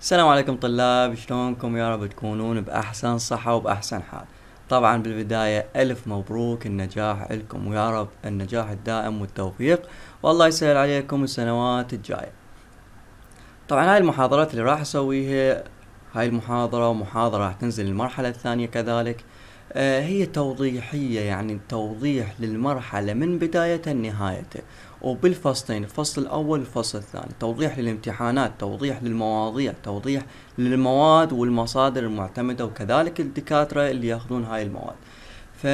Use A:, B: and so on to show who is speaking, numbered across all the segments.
A: السلام عليكم طلاب شلونكم يا رب تكونون بأحسن صحة وبأحسن حال طبعا بالبداية ألف مبروك النجاح لكم ويا رب النجاح الدائم والتوفيق والله يسهل عليكم السنوات الجاية طبعا هاي المحاضرات اللي راح اسويها هاي المحاضرة ومحاضرة راح تنزل المرحلة الثانية كذلك آه، هي توضيحية يعني توضيح للمرحلة من بدايتها لنهايتها وبالفصلين الفصل الاول والفصل الثاني توضيح للامتحانات توضيح للمواضيع توضيح للمواد والمصادر المعتمده وكذلك الدكاتره اللي ياخذون هاي المواد ف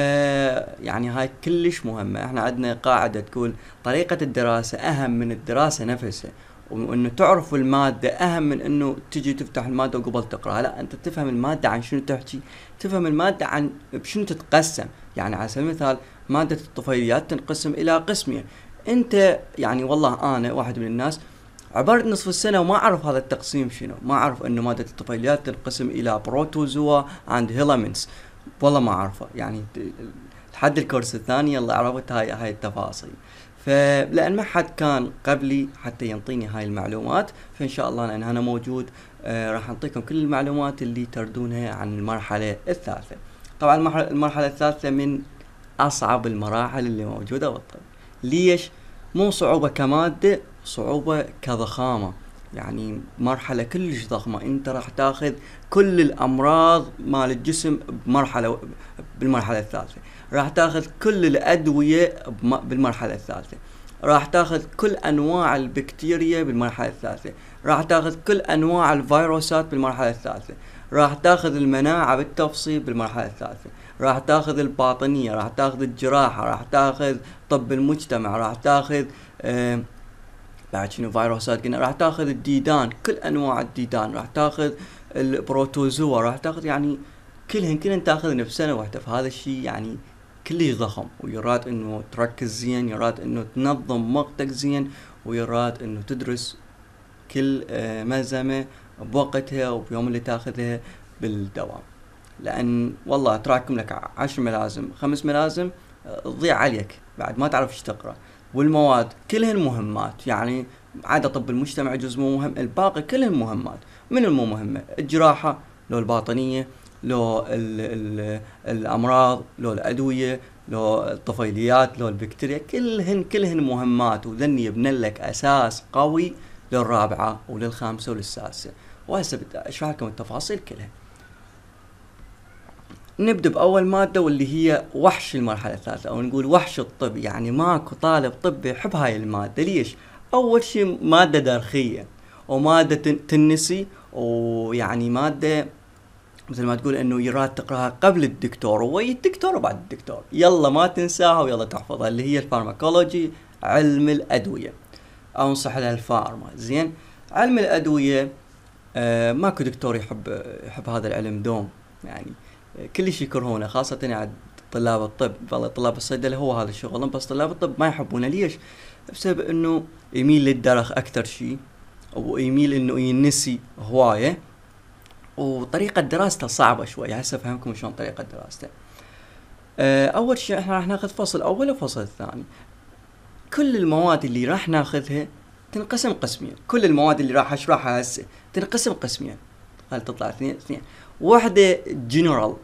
A: يعني هاي كلش مهمه احنا عندنا قاعده تقول طريقه الدراسه اهم من الدراسه نفسها وانه تعرف الماده اهم من انه تجي تفتح الماده وقبل تقراها لا انت تفهم الماده عن شنو تحكي تفهم الماده عن بشنو تتقسم يعني على سبيل المثال ماده الطفيليات تنقسم الى قسمين انت يعني والله انا واحد من الناس عبرت نصف السنه وما اعرف هذا التقسيم شنو ما اعرف انه ماده الطفيليات تنقسم الى بروتوزوا اند هيلامنتس والله ما اعرفه يعني لحد الكورس الثاني يلا عرفت هاي هاي التفاصيل فلان ما حد كان قبلي حتى ينطيني هاي المعلومات فان شاء الله لان انا موجود آه راح اعطيكم كل المعلومات اللي تردونها عن المرحله الثالثه طبعا المرحله الثالثه من اصعب المراحل اللي موجوده بالطب ليش مو صعوبة كمادة صعوبة كضخامة يعني مرحلة كلش ضخمة انت راح تاخذ كل الامراض مال الجسم بمرحلة بالمرحلة الثالثة راح تاخذ كل الادوية بالمرحلة الثالثة راح تاخذ كل انواع البكتيريا بالمرحله الثالثه راح تاخذ كل انواع الفيروسات بالمرحله الثالثه راح تاخذ المناعه بالتفصيل بالمرحله الثالثه راح تاخذ الباطنيه راح تاخذ الجراحه راح تاخذ طب المجتمع راح تاخذ بعد شنو فيروسات قلنا راح تاخذ الديدان كل انواع الديدان راح تاخذ البروتوزوا راح تاخذ يعني كلهن كلهن تاخذ بسنه واحده فهذا الشيء يعني كلش ضخم ويراد انه تركز زين يراد انه تنظم وقتك زين ويراد انه تدرس كل آه، ملزمه بوقتها وبيوم اللي تاخذها بالدوام لان والله تراكم لك عشر ملازم خمس ملازم آه، تضيع عليك بعد ما تعرف ايش تقرا والمواد كلهن مهمات يعني عدا طب المجتمع جزء مو مهم الباقي كلهن مهمات من المو مهمه الجراحه لو الباطنيه لو الـ الـ الامراض لو الادويه لو الطفيليات لو البكتيريا كلهن كلهن مهمات وذن يبنى لك اساس قوي للرابعه وللخامسه وللسادسه وهسه بدي اشرح لكم التفاصيل كلها نبدأ بأول مادة واللي هي وحش المرحلة الثالثة أو نقول وحش الطب يعني ماكو طالب طب يحب هاي المادة ليش؟ أول شيء مادة تاريخية ومادة تنسي ويعني مادة مثل ما تقول انه يراد تقراها قبل الدكتور وي الدكتور وبعد الدكتور يلا ما تنساها ويلا تحفظها اللي هي الفارماكولوجي علم الادويه انصح لها الفارما زين علم الادويه آه ماكو دكتور يحب يحب هذا العلم دوم يعني كلش يكرهونه خاصه يعني عاد طلاب الطب والله طلاب الصيدله هو هذا شغلهم بس طلاب الطب ما يحبونه ليش؟ بسبب انه يميل للدرخ اكثر شيء ويميل انه ينسي هوايه وطريقه دراسته صعبه شوي هسه افهمكم شلون طريقه دراسته آه، اول شيء احنا راح ناخذ فصل اول وفصل ثاني كل المواد اللي راح ناخذها تنقسم قسمين كل المواد اللي راح اشرحها هسه تنقسم قسمين هل تطلع اثنين اثنين واحدة جنرال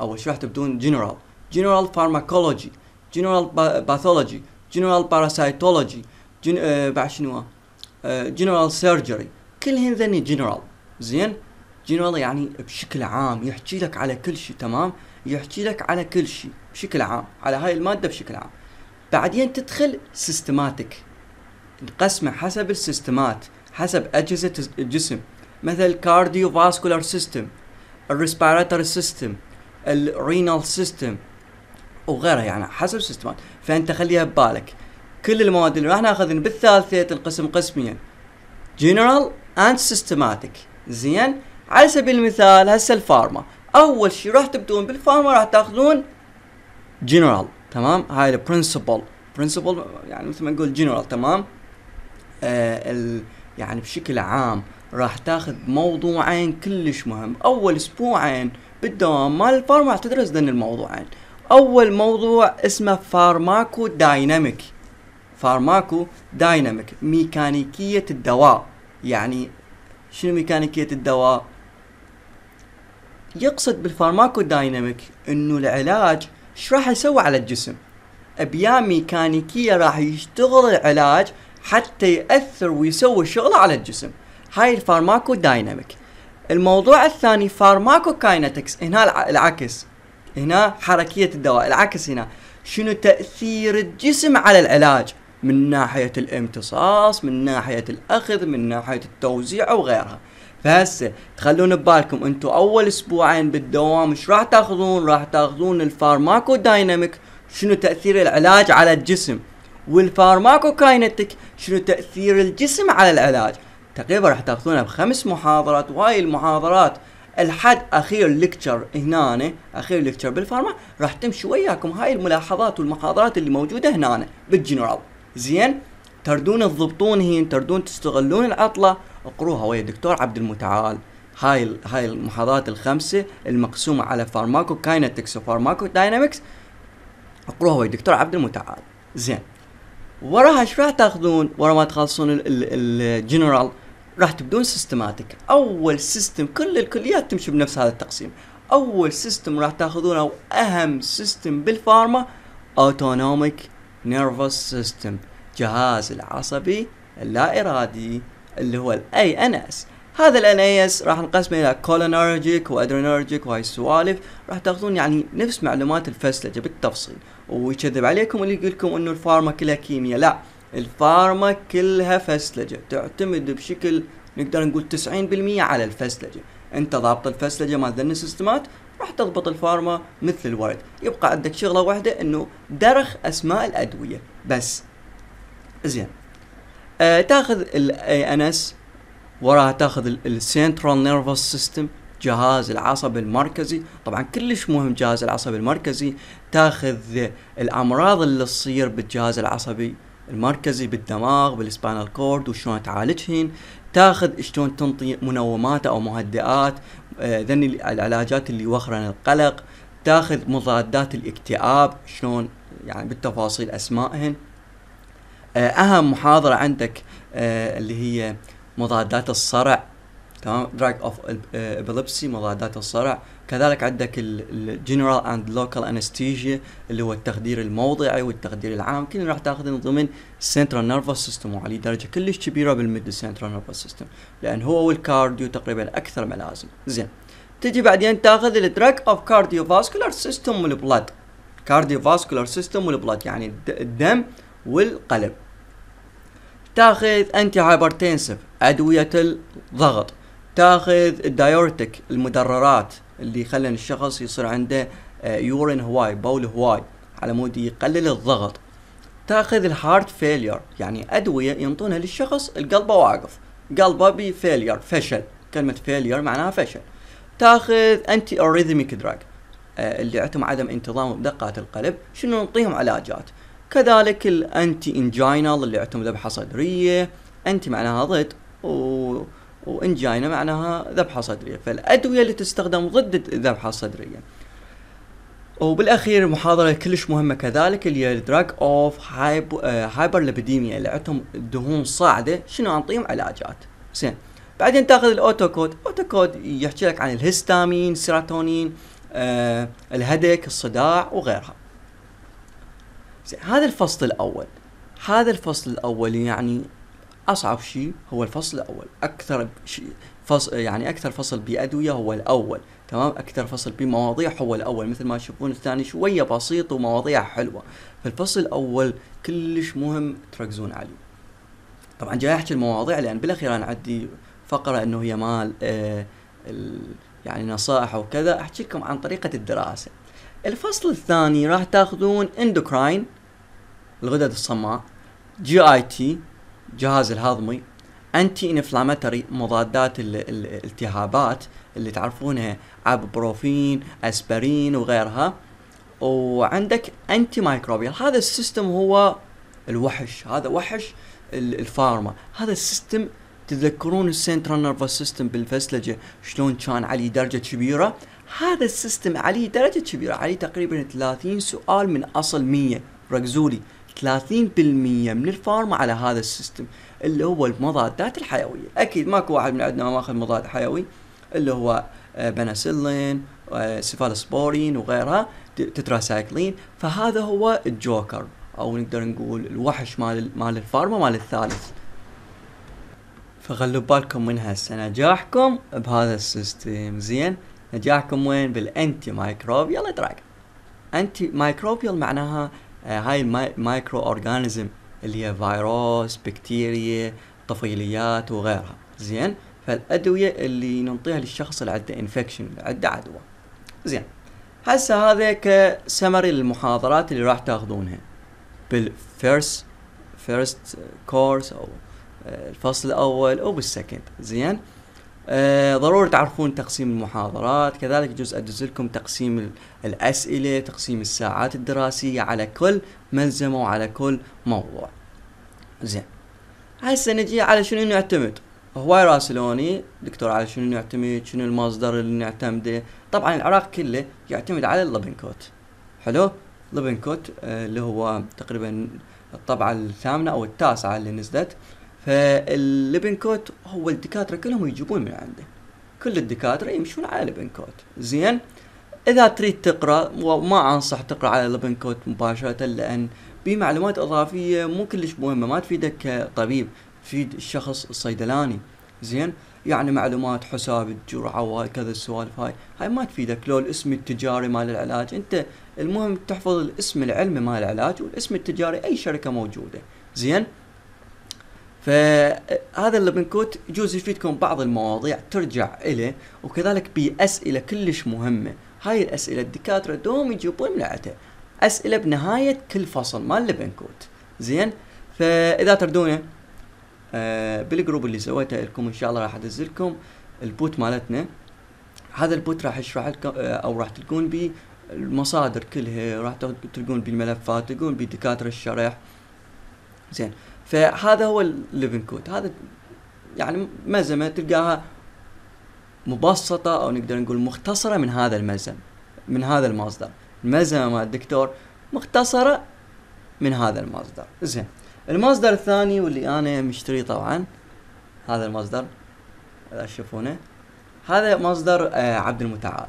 A: أول شو راح تبدون جنرال جنرال فارماكولوجي جنرال باثولوجي جنرال باراسايتولوجي جن... بعد شنو جنرال آه، سيرجري كلهن ذني جنرال زين جنرال يعني بشكل عام يحكي لك على كل شيء تمام يحكي لك على كل شيء بشكل عام على هاي الماده بشكل عام بعدين تدخل سيستماتيك نقسمه حسب السيستمات حسب اجهزه الجسم مثل cardiovascular system الريسبيراتوري system الرينال system وغيرها يعني حسب سيستمات فانت خليها ببالك كل المواد اللي راح ناخذها بالثالثه تنقسم قسمين جنرال اند سيستماتيك زين على سبيل المثال هسه الفارما اول شيء راح تبدون بالفارما راح تاخذون جنرال تمام هاي البرنسبل برنسبل يعني مثل ما نقول جنرال تمام آه ال يعني بشكل عام راح تاخذ موضوعين كلش مهم اول اسبوعين بالدوام مال الفارما راح تدرس ذن الموضوعين اول موضوع اسمه فارماكو دايناميك فارماكو دايناميك ميكانيكية الدواء يعني شنو ميكانيكية الدواء يقصد بالفارماكو دايناميك انه العلاج ايش راح يسوي على الجسم ابيا ميكانيكية راح يشتغل العلاج حتى يأثر ويسوي شغله على الجسم هاي الفارماكو دايناميك الموضوع الثاني فارماكو كاينتكس هنا العكس هنا حركية الدواء العكس هنا شنو تأثير الجسم على العلاج من ناحية الامتصاص من ناحية الأخذ من ناحية التوزيع وغيرها فهسه تخلون ببالكم انتو اول اسبوعين بالدوام ايش راح تاخذون راح تاخذون الفارماكو دايناميك شنو تاثير العلاج على الجسم والفارماكو كاينتك شنو تاثير الجسم على العلاج تقريبا راح تاخذونها بخمس محاضرات وهاي المحاضرات الحد اخير ليكتشر هنا اخير ليكتشر بالفارما راح تمشي وياكم هاي الملاحظات والمحاضرات اللي موجوده هنا بالجنرال زين تردون تضبطون هين تردون تستغلون العطله اقروها ويا الدكتور عبد المتعال هاي هاي المحاضرات الخمسه المقسومه على فارماكو كاينتكس وفارماكو داينامكس اقروها ويا الدكتور عبد المتعال زين وراها ايش راح تاخذون ورا ما تخلصون الجنرال راح تبدون سيستماتيك اول سيستم كل الكليات تمشي بنفس هذا التقسيم اول سيستم راح تاخذونه او اهم سيستم بالفارما اوتونوميك نيرفوس سيستم جهاز العصبي اللا ارادي اللي هو الاي ان اس هذا الان اي اس راح نقسمه الى كولينرجيك وادرينرجيك وهاي السوالف راح تاخذون يعني نفس معلومات الفسلجه بالتفصيل ويكذب عليكم اللي يقول لكم انه الفارما كلها كيمياء لا الفارما كلها فسلجة تعتمد بشكل نقدر نقول 90% على الفسلجة انت ضابط الفسلجة مال ذن السيستمات راح تضبط الفارما مثل الورد يبقى عندك شغلة واحدة انه درخ اسماء الادوية بس زين آه تاخذ الاي ان اس وراها تاخذ السنترال نيرفس سيستم جهاز العصب المركزي طبعا كلش مهم جهاز العصب المركزي تاخذ الامراض اللي تصير بالجهاز العصبي المركزي بالدماغ بالسبانال كورد وشلون تعالجهن تاخذ شلون تنطي منومات او مهدئات آه، ذني العلاجات اللي وخرن القلق تاخذ مضادات الاكتئاب شلون يعني بالتفاصيل اسمائهن آه، اهم محاضره عندك آه، اللي هي مضادات الصرع تمام دراج اوف مضادات الصرع كذلك عندك الجنرال اند لوكال انستيجيا اللي هو التخدير الموضعي والتخدير العام كلهم راح تاخذهم ضمن السنترال نيرفس سيستم وعليه درجه كلش كبيره بالميد سنترال نيرفس سيستم لان هو والكارديو تقريبا اكثر ملازم زين تجي بعدين تاخذ التراك اوف كارديو فاسكولار سيستم والبلاد كارديو فاسكولار سيستم والبلاد يعني الدم والقلب تاخذ انتي هايبرتنسف ادويه الضغط تاخذ الدايورتيك المدررات اللي يخلي الشخص يصير عنده يورين آه، هواي بول هواي على مود يقلل الضغط تاخذ الهارت فيلير يعني ادويه ينطونها للشخص القلبه واقف قلبه بفيلير فشل كلمه فيلير معناها فشل تاخذ انتي اريثميك دراج اللي عندهم عدم انتظام بدقة القلب شنو نعطيهم علاجات كذلك الانتي انجينال اللي عندهم ذبحه صدريه انتي معناها ضد و وانجاينا معناها ذبحه صدريه فالادويه اللي تستخدم ضد الذبحه الصدريه وبالاخير محاضره كلش مهمه كذلك اللي هي دراج اوف هايبر ليبيديميا اللي عندهم دهون صاعده شنو انطيهم علاجات زين بعدين تاخذ الاوتو كود اوتو كود يحكي لك عن الهستامين سيراتونين آه الهدك الصداع وغيرها زين هذا الفصل الاول هذا الفصل الاول يعني اصعب شيء هو الفصل الاول اكثر شيء فصل يعني اكثر فصل بادويه هو الاول تمام اكثر فصل بمواضيع هو الاول مثل ما تشوفون الثاني شويه بسيط ومواضيع حلوه فالفصل الاول كلش مهم تركزون عليه طبعا جاي احكي المواضيع لان بالاخير انا عندي فقره انه هي مال آه يعني نصائح وكذا احكي لكم عن طريقه الدراسه الفصل الثاني راح تاخذون اندوكراين الغدد الصماء جي اي تي الجهاز الهضمي انتي انفلاماتوري مضادات الالتهابات اللي تعرفونها ابوبروفين اسبرين وغيرها وعندك انتي مايكروبيال هذا السيستم هو الوحش هذا وحش الفارما هذا السيستم تذكرون السنترال نيرفوس سيستم بالفسلجه شلون كان عليه درجه كبيره هذا السيستم عليه درجه كبيره عليه تقريبا 30 سؤال من اصل 100 ركزوا لي 30% من الفارما على هذا السيستم اللي هو المضادات الحيويه اكيد ماكو واحد من عندنا ما ماخذ مضاد حيوي اللي هو آه، بنسلين آه، سيفالسبورين وغيرها تتراسايكلين فهذا هو الجوكر او نقدر نقول الوحش مال مال الفارما مال الثالث فخلوا بالكم من هسه نجاحكم بهذا السيستم زين نجاحكم وين بالانتي مايكروبيال دراج انتي مايكروبيال معناها آه، هاي المايكرو اورجانيزم اللي هي فيروس بكتيريا طفيليات وغيرها زين فالادويه اللي ننطيها للشخص اللي عنده انفكشن عنده عدوى زين هسه هذا كسمري للمحاضرات اللي راح تاخذونها بالفيرست فيرست كورس او آه، الفصل الاول او بالسكند زين آه، ضروري تعرفون تقسيم المحاضرات كذلك جزء أدز لكم تقسيم الأسئلة تقسيم الساعات الدراسية على كل ملزمة وعلى كل موضوع زين هسه نجي على شنو نعتمد هواي راسلوني دكتور على شنو نعتمد شنو المصدر اللي نعتمده طبعا العراق كله يعتمد على اللبنكوت حلو لبنكوت آه، اللي هو تقريبا الطبعة الثامنة أو التاسعة اللي نزلت كوت هو الدكاتره كلهم يجيبون من عنده كل الدكاتره يمشون على كوت زين اذا تريد تقرا وما انصح تقرا على كوت مباشره لان معلومات اضافيه مو كلش مهمه ما تفيدك كطبيب تفيد الشخص الصيدلاني زين يعني معلومات حساب الجرعه وكذا السوالف هاي هاي ما تفيدك لو الاسم التجاري مال العلاج انت المهم تحفظ الاسم العلمي مال العلاج والاسم التجاري اي شركه موجوده زين فهذا اللبنكوت يجوز يفيدكم بعض المواضيع ترجع إليه وكذلك بأسئلة كلش مهمة هاي الأسئلة الدكاترة دوم يجيبون ملعته أسئلة بنهاية كل فصل مال اللبنكوت زين فإذا تردونه آه بالجروب اللي سويته لكم إن شاء الله راح أنزلكم البوت مالتنا هذا البوت راح يشرح لكم آه، أو راح تلقون بيه المصادر كلها راح تلقون بالملفات تلقون بدكاتره الشرح زين فهذا هو الليفن كود هذا يعني مزمه تلقاها مبسطه او نقدر نقول مختصره من هذا الملزم من هذا المصدر الملزمه مال الدكتور مختصره من هذا المصدر زين المصدر الثاني واللي انا مشتريه طبعا هذا المصدر اذا تشوفونه هذا مصدر آه، عبد المتعال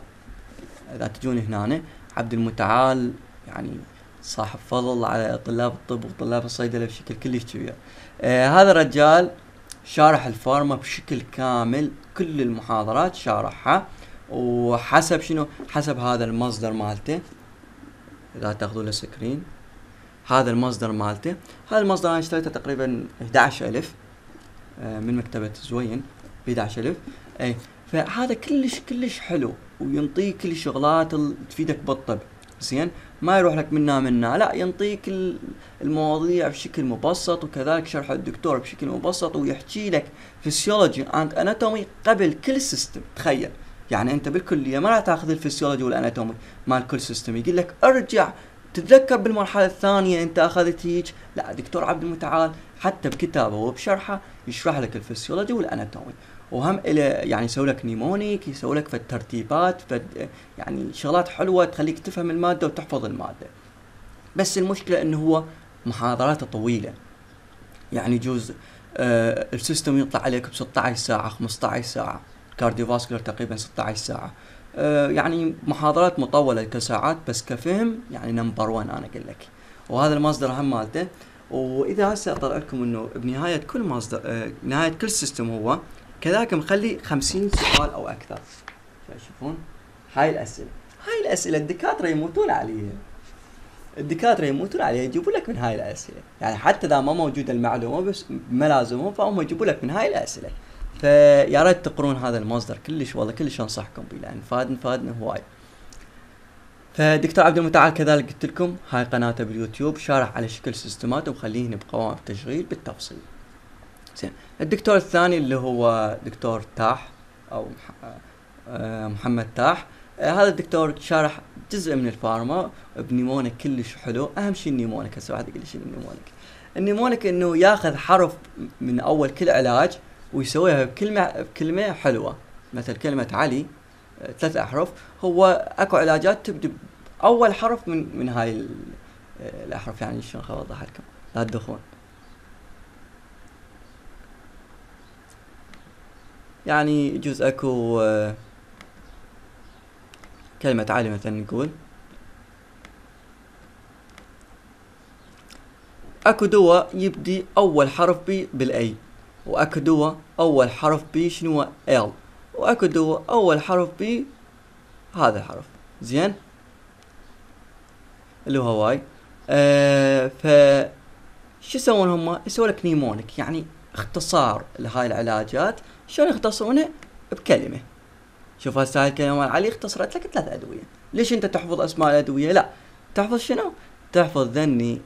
A: اذا تجون هنا عبد المتعال يعني صاحب فضل على طلاب الطب وطلاب الصيدله بشكل كلش كبير. آه هذا الرجال شارح الفارما بشكل كامل كل المحاضرات شارحها وحسب شنو حسب هذا المصدر مالته اذا تاخذون له سكرين هذا المصدر مالته هذا المصدر انا اشتريته تقريبا 11000 آه، من مكتبه زوين ب 11000 اي فهذا كلش كلش حلو وينطيك الشغلات اللي تفيدك بالطب زين ما يروح لك منا منا لا ينطيك المواضيع بشكل مبسط وكذلك شرح الدكتور بشكل مبسط ويحكي لك فيسيولوجي اند اناتومي قبل كل سيستم تخيل يعني انت بالكليه ما راح تاخذ الفسيولوجي والاناتومي مال كل سيستم يقول لك ارجع تتذكر بالمرحله الثانيه انت اخذت هيج لا دكتور عبد المتعال حتى بكتابه وبشرحه يشرح لك الفسيولوجي والاناتومي وهم إلى يعني يسوي لك نيمونيك يسوي لك فالترتيبات فد يعني شغلات حلوه تخليك تفهم الماده وتحفظ الماده بس المشكله انه هو محاضراته طويله يعني جوز آه السيستم يطلع عليك ب 16 ساعه 15 ساعه كارديو فاسكولر تقريبا 16 ساعه آه يعني محاضرات مطوله كساعات بس كفهم يعني نمبر 1 انا اقول لك وهذا المصدر هم مالته واذا هسه اطلع لكم انه بنهايه كل مصدر آه نهايه كل سيستم هو كذلك مخلي 50 سؤال او اكثر تشوفون هاي الاسئله هاي الاسئله الدكاتره يموتون عليها الدكاتره يموتون عليها يجيبوا لك من هاي الاسئله يعني حتى اذا ما موجوده المعلومه بس ملازمهم فهم يجيبوا لك من هاي الاسئله فيا ريت تقرون هذا المصدر كلش والله كلش انصحكم به لان فادن فادن هواي فدكتور عبد المتعال كذلك قلت لكم هاي قناته باليوتيوب شارح على شكل سيستمات ومخليه بقوائم التشغيل بالتفصيل زين الدكتور الثاني اللي هو دكتور تاح او آه، محمد تاح آه، هذا الدكتور شارح جزء من الفارما بنيمونك كلش حلو اهم شيء النيمونك هسه واحد يقول لي شنو النيمونك النيمونك انه ياخذ حرف من اول كل علاج ويسويها بكلمه بكلمه حلوه مثل كلمه علي آه، ثلاث احرف هو اكو علاجات تبدا باول حرف من من هاي الاحرف يعني شلون اوضح لكم لا تدخون يعني يجوز اكو آه، كلمة عالية مثلا نقول اكو دواء يبدي اول حرف بي بالاي واكو دواء اول حرف بي شنو ال واكو دواء اول حرف بي هذا الحرف زين اللي هو واي آه ف شو يسوون هم يسوون لك نيمونك يعني اختصار لهاي العلاجات شلون يختصرونه بكلمه شوف هسه هاي الكلمه مال علي اختصرت لك ثلاث ادويه ليش انت تحفظ اسماء الادويه لا تحفظ شنو تحفظ ذني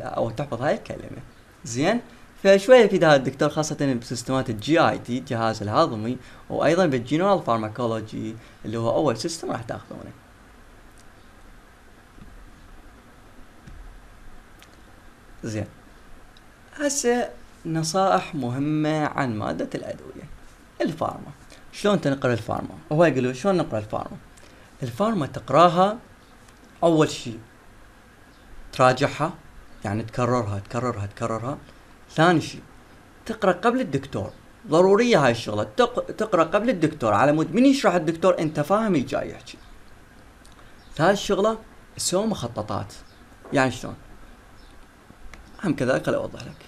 A: او تحفظ هاي الكلمه زين فشويه يفيدها الدكتور خاصة بسيستمات الجي اي تي الجهاز الهضمي وايضا بالجنرال فارماكولوجي اللي هو اول سيستم راح تاخذونه زين هسه نصائح مهمة عن مادة الأدوية الفارما شلون تنقرا الفارما هو يقول شلون نقرا الفارما الفارما تقراها اول شيء تراجعها يعني تكررها تكررها تكررها ثاني شيء تقرا قبل الدكتور ضرورية هاي الشغلة تقرأ قبل الدكتور على مود من يشرح الدكتور انت فاهم اللي جاي يحكي ثالث شغلة سوي مخططات يعني شلون هم كذلك اوضح لك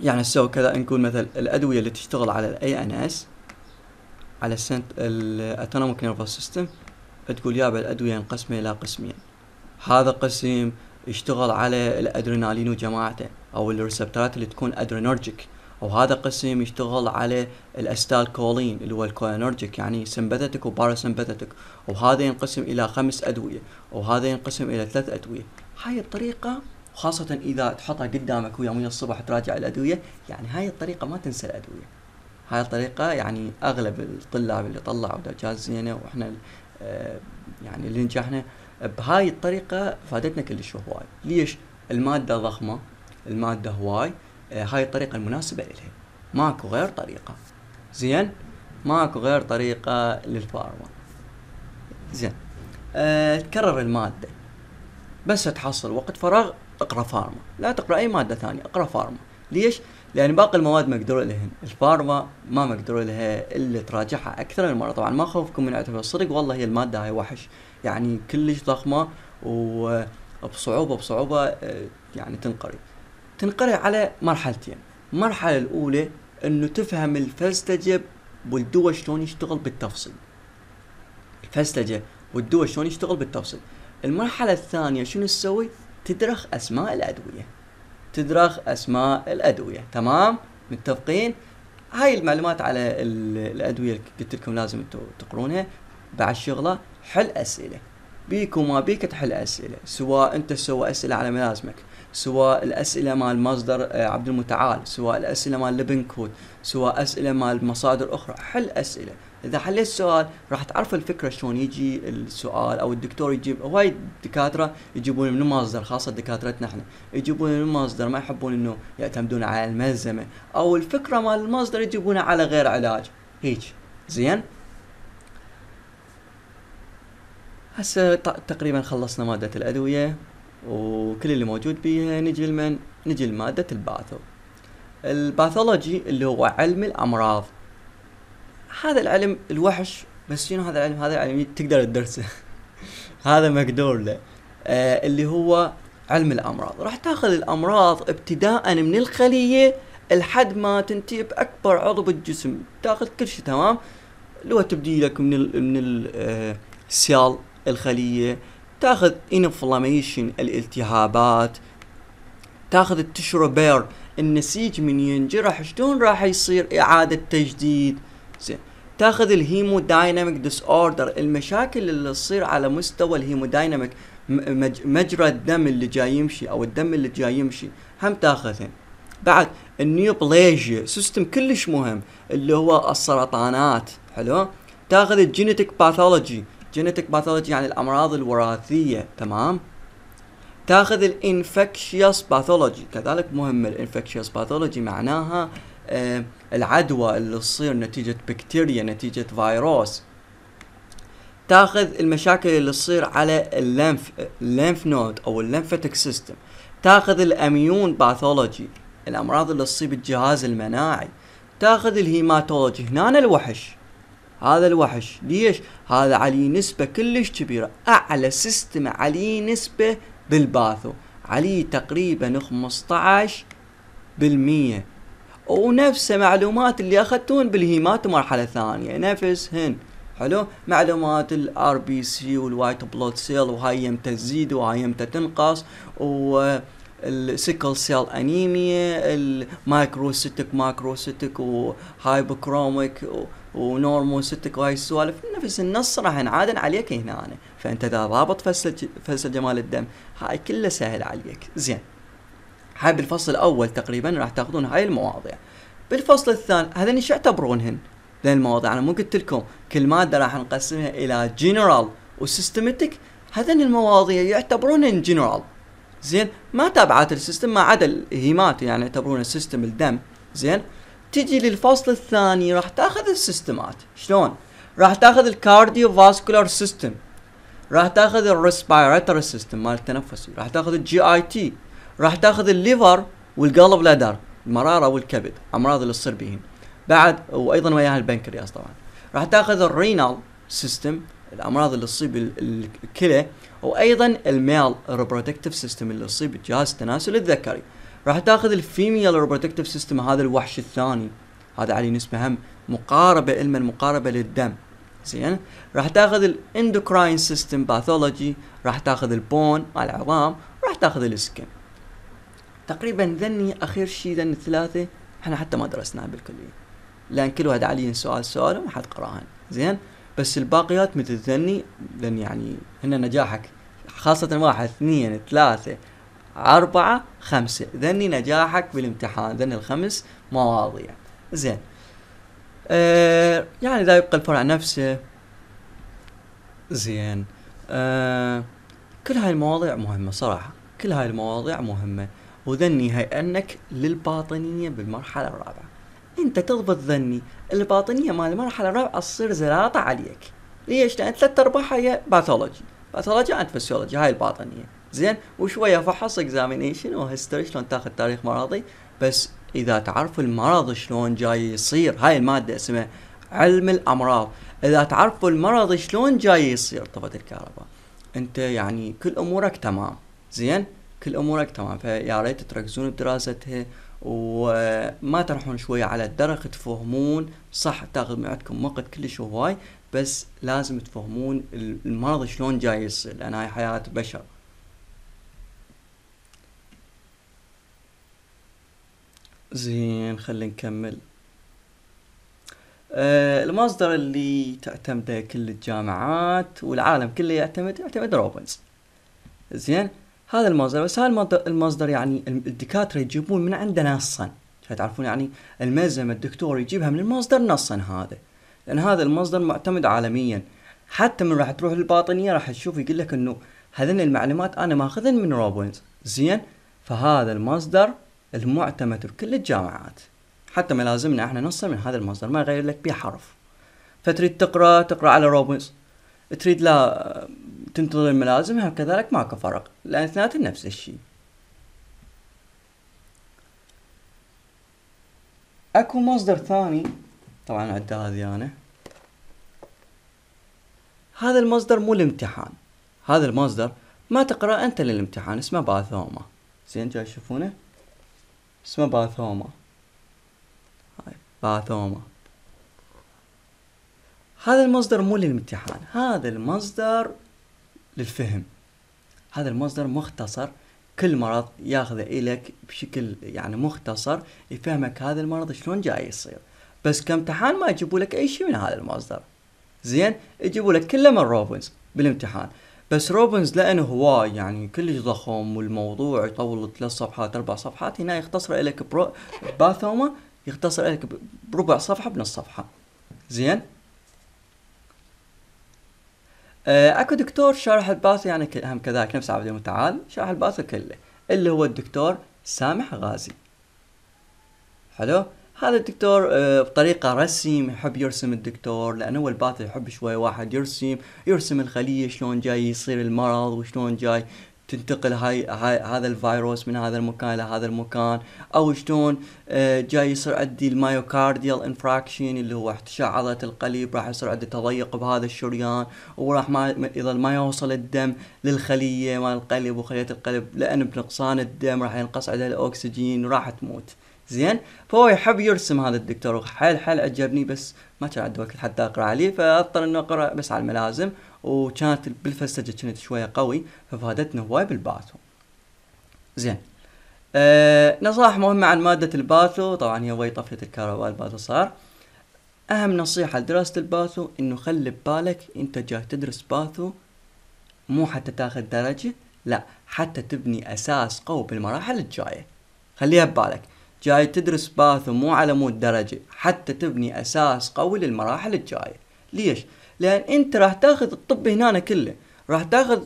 A: يعني سو كذا نقول مثلا الأدوية اللي تشتغل على الاي ان اس على السنت الاتونوميك نيرفس سيستم تقول يابا الأدوية انقسمة إلى قسمين هذا قسم يشتغل على الأدرينالين وجماعته أو الريسبترات اللي تكون أدرينرجيك وهذا قسم يشتغل على الاستالكولين اللي هو الكولينرجيك يعني سمبثتك وباراسمبثتك وهذا ينقسم الى خمس ادويه وهذا ينقسم الى ثلاث ادويه هاي الطريقه وخاصة إذا تحطها قدامك ويا من الصبح تراجع الأدوية يعني هاي الطريقة ما تنسى الأدوية هاي الطريقة يعني أغلب الطلاب اللي طلعوا درجات زينة وإحنا آه، يعني اللي نجحنا بهاي الطريقة فادتنا كلش هواي ليش المادة ضخمة المادة هواي آه، هاي الطريقة المناسبة إلها ماكو غير طريقة زين ماكو غير طريقة للفارما زين أه تكرر المادة بس تحصل وقت فراغ اقرا فارما لا تقرا اي ماده ثانيه اقرا فارما ليش لان باقي المواد مقدور لهن الفارما ما مقدور لها اللي تراجعها اكثر من مره طبعا ما خوفكم من اعتبار الصدق والله هي الماده هاي وحش يعني كلش ضخمه وبصعوبه بصعوبه آه، يعني تنقري تنقري على مرحلتين المرحله الاولى انه تفهم الفلسجه والدواء شلون يشتغل بالتفصيل الفلسجه والدواء شلون يشتغل بالتفصيل المرحله الثانيه شنو تسوي تدرخ اسماء الادويه تدرخ اسماء الادويه تمام متفقين هاي المعلومات على الادويه اللي قلت لكم لازم تقرونها بعد شغله حل اسئله بيك وما بيك تحل اسئله سواء انت سوى اسئله على ملازمك سواء الاسئله مال مصدر آه، عبد المتعال سواء الاسئله مال لبنكوت سواء اسئله مال مصادر اخرى حل اسئله اذا حليت السؤال راح تعرف الفكره شلون يجي السؤال او الدكتور يجيب هواي دكاتره يجيبون من مصدر خاصه دكاترتنا احنا يجيبون من مصدر ما يحبون انه يعتمدون على الملزمه او الفكره مال المصدر يجيبونها على غير علاج هيك زين هسه تقريبا خلصنا ماده الادويه وكل اللي موجود بيها نجي لمن نجي لماده الباثو الباثولوجي اللي هو علم الامراض هذا العلم الوحش بس شنو هذا العلم هذا العلم تقدر تدرسه هذا مقدور له آه اللي هو علم الامراض راح تاخذ الامراض ابتداء من الخليه لحد ما تنتهي باكبر عضو بالجسم تاخذ كل شيء تمام اللي هو تبدي لك من الـ من السيال آه، الخليه تاخذ انفلاميشن الالتهابات تاخذ التشربير النسيج من ينجرح شلون راح يصير اعاده تجديد زين تاخذ دايناميك ديس اوردر المشاكل اللي تصير على مستوى دايناميك مجرى الدم اللي جاي يمشي او الدم اللي جاي يمشي هم تاخذهن بعد النيوبليجيا سيستم كلش مهم اللي هو السرطانات حلو تاخذ الجينيتك باثولوجي جينيتك باثولوجي يعني الامراض الوراثيه تمام تاخذ الانفكشيوس باثولوجي كذلك مهمه الانفكشيوس باثولوجي معناها آه، العدوى اللي تصير نتيجة بكتيريا نتيجة فيروس تاخذ المشاكل اللي تصير على اللمف الليمف نود او الليمفاتيك سيستم تاخذ الاميون باثولوجي الامراض اللي تصيب الجهاز المناعي تاخذ الهيماتولوجي هنا الوحش هذا الوحش ليش هذا عليه نسبة كلش كبيرة اعلى سيستم عليه نسبة بالباثو عليه تقريبا 15 بالمية ونفس معلومات اللي اخذتون بالهيمات مرحله ثانيه نفسهن حلو معلومات الار بي سي والوايت بلود سيل وهاي يمتى تزيد وهاي يمتى تنقص و السيكل سيل انيميا المايكروسيتك ماكروسيتك وهايبوكروميك ونورموسيتك وهاي السوالف نفس النص راح ينعادن عليك هنا أنا. فانت اذا ضابط فصل جمال الدم هاي كله سهل عليك زين هاي بالفصل الاول تقريبا راح تاخذون هاي المواضيع بالفصل الثاني هذين ايش يعتبرونهن لان المواضيع انا مو قلت لكم كل ماده راح نقسمها الى جنرال وسيستماتيك هذين المواضيع يعتبرونهن جنرال زين ما تابعات السيستم ما عدا الهيمات يعني يعتبرون السيستم الدم زين تجي للفصل الثاني راح تاخذ السيستمات شلون راح تاخذ الكارديو فاسكولار سيستم راح تاخذ الريسبيراتوري سيستم مال التنفسي راح تاخذ الجي اي تي راح تاخذ الليفر والقلب لادر المراره والكبد امراض اللي تصير بهن بعد وايضا وياها البنكرياس طبعا راح تاخذ الرينال سيستم الامراض اللي تصيب الكلى وايضا الميل ريبرودكتيف سيستم اللي تصيب الجهاز التناسلي الذكري راح تاخذ الفيميل ريبرودكتيف سيستم هذا الوحش الثاني هذا عليه نسبه هم مقاربه علما مقاربه للدم زين راح تاخذ الاندوكراين سيستم باثولوجي راح تاخذ البون العظام راح تاخذ السكن تقريبا ذني اخر شيء ذني ثلاثه احنا حتى ما درسناها بالكليه لان كل واحد علي سؤال سؤال وما حد قراهن زين بس الباقيات مثل ذني ذني يعني هن نجاحك خاصة واحد اثنين ثلاثة أربعة خمسة ذني نجاحك بالامتحان ذني الخمس مواضيع زين آه يعني ذا يبقى الفرع نفسه زين آه كل هاي المواضيع مهمة صراحة كل هاي المواضيع مهمة وذني هي انك للباطنية بالمرحلة الرابعة انت تضبط ذني الباطنية مال المرحلة الرابعة تصير زلاطة عليك ليش؟ لان ثلاث ارباعها هي باثولوجي باثولوجي عند فسيولوجي هاي الباطنية زين وشوية فحص اكزامينيشن وهيستوري شلون تاخذ تاريخ مرضي بس اذا تعرفوا المرض شلون جاي يصير هاي المادة اسمها علم الامراض اذا تعرفوا المرض شلون جاي يصير طفت الكهرباء انت يعني كل امورك تمام زين كل امورك تمام فيا ريت تركزون بدراستها وما تروحون شوية على الدرق تفهمون صح تاخذ معكم وقت كلش هواي بس لازم تفهمون المرض شلون جاي يصير لان هاي حياة بشر زين خلينا نكمل آه المصدر اللي تعتمده كل الجامعات والعالم كله يعتمد يعتمد روبنز زين هذا المصدر بس هذا المصدر يعني الدكاتره يجيبون من عنده نصا تعرفون يعني الملزمه الدكتور يجيبها من المصدر نصا هذا لان هذا المصدر معتمد عالميا حتى من راح تروح للباطنيه راح تشوف يقول لك انه هذين المعلومات انا ماخذن من روبنز زين فهذا المصدر المعتمد بكل الجامعات حتى ملازمنا احنا نصا من هذا المصدر ما يغير لك بحرف حرف فتريد تقرا تقرا على روبنز تريد لا تنتظر ملازمها كذلك ماكو فرق لأن اثنيناتهم نفس الشيء اكو مصدر ثاني طبعا عدى هذه أنا هذا المصدر مو الامتحان هذا المصدر ما تقرأ أنت للامتحان اسمه باثوما زين جاي تشوفونه اسمه باثوما هاي باثوما هذا المصدر مو للامتحان هذا المصدر للفهم هذا المصدر مختصر كل مرض ياخذه إليك بشكل يعني مختصر يفهمك هذا المرض شلون جاي يصير بس كامتحان ما يجيبوا لك أي شيء من هذا المصدر زين يجيبوا لك كله من روبنز بالامتحان بس روبنز لانه هو يعني كلش ضخم والموضوع يطول ثلاث صفحات اربع صفحات هنا يختصر لك برو باثوما يختصر لك بربع صفحه بنص صفحه زين آه، اكو دكتور شرح الباص يعني هم كذلك نفس عبد المتعال شرح الباص كله اللي هو الدكتور سامح غازي حلو هذا الدكتور آه، بطريقه رسم يحب يرسم الدكتور لانه هو الباث يحب شوي واحد يرسم يرسم الخليه شلون جاي يصير المرض وشلون جاي تنتقل هاي, هاي هذا الفيروس من هذا المكان الى هذا المكان او شلون آه، جاي يصير عندي المايوكارديال انفراكشن اللي هو احتشاء عضله القلب راح يصير عندي تضيق بهذا الشريان وراح ما اذا ما يوصل الدم للخليه مال القلب وخليه القلب لان بنقصان الدم راح ينقص عندها الاكسجين وراح تموت زين فهو يحب يرسم هذا الدكتور وحيل حيل عجبني بس ما كان عنده وقت حتى اقرا عليه فاضطر انه اقرا بس على الملازم وكانت بالفلسجه كانت شويه قوي ففادتنا هواي بالباثو زين أه نصائح مهمة عن مادة الباثو طبعا هي وي طفيت الكهرباء الباثو صار أهم نصيحة لدراسة الباثو إنه خلي ببالك أنت جاي تدرس باثو مو حتى تاخذ درجة لا حتى تبني أساس قوي بالمراحل الجاية خليها ببالك جاي تدرس باث مو على مود درجة حتى تبني أساس قوي للمراحل الجاية ليش؟ لأن أنت راح تاخذ الطب هنا كله راح تاخذ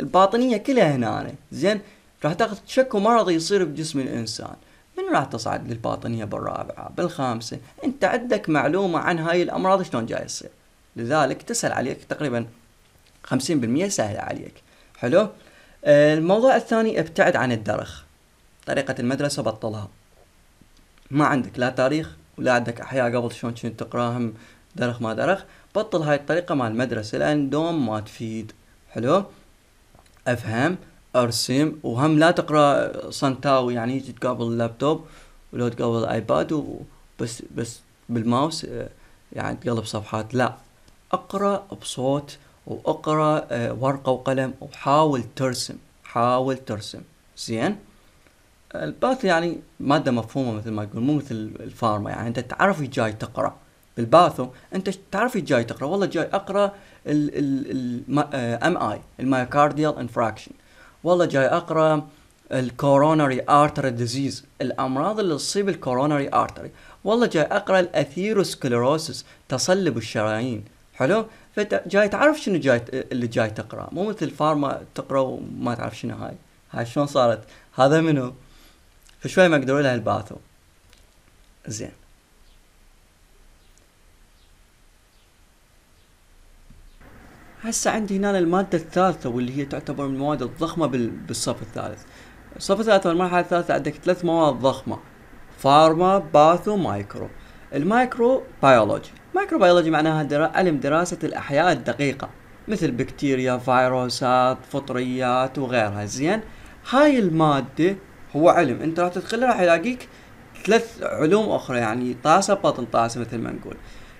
A: الباطنية كلها هنا زين راح تاخذ شكو مرضي يصير بجسم الإنسان من راح تصعد للباطنية بالرابعة بالخامسة أنت عندك معلومة عن هاي الأمراض شلون جاي تصير لذلك تسهل عليك تقريبا 50% سهلة عليك حلو الموضوع الثاني ابتعد عن الدرخ طريقة المدرسة بطلها ما عندك لا تاريخ ولا عندك احياء قبل شلون كنت تقراهم درخ ما درخ بطل هاي الطريقه مال المدرسه لان دوم ما تفيد حلو افهم ارسم وهم لا تقرا سنتاو يعني تقابل اللابتوب ولو تقابل ايباد وبس بس بالماوس آه، يعني تقلب صفحات لا اقرا بصوت واقرا آه، ورقه وقلم وحاول ترسم حاول ترسم زين الباث يعني ماده مفهومه مثل ما يقول مو مثل الفارما يعني انت تعرف جاي تقرا بالباثو انت تعرف جاي تقرا والله جاي اقرا الام اي آه المايوكارديال انفراكشن والله جاي اقرا الكوروناري ارتري ديزيز الامراض اللي تصيب الكوروناري ارتري والله جاي اقرا الاثيروسكلروسس تصلب الشرايين حلو فانت جاي تعرف شنو جاي آه اللي جاي تقرا مو مثل فارما تقرا وما تعرف شنو هاي هاي شلون صارت هذا منو فشوي ما قدروا لها الباثو زين هسه عندي هنا المادة الثالثة واللي هي تعتبر من المواد الضخمة بالصف الثالث الصف الثالث والمرحلة الثالثة عندك ثلاث مواد ضخمة فارما باثو مايكرو المايكرو بيولوجي مايكرو بيولوجي معناها درا... علم دراسة الأحياء الدقيقة مثل بكتيريا فيروسات فطريات وغيرها زين هاي المادة هو علم انت راح تدخل راح يلاقيك ثلاث علوم اخرى يعني طاسه بطن طاسه مثل ما نقول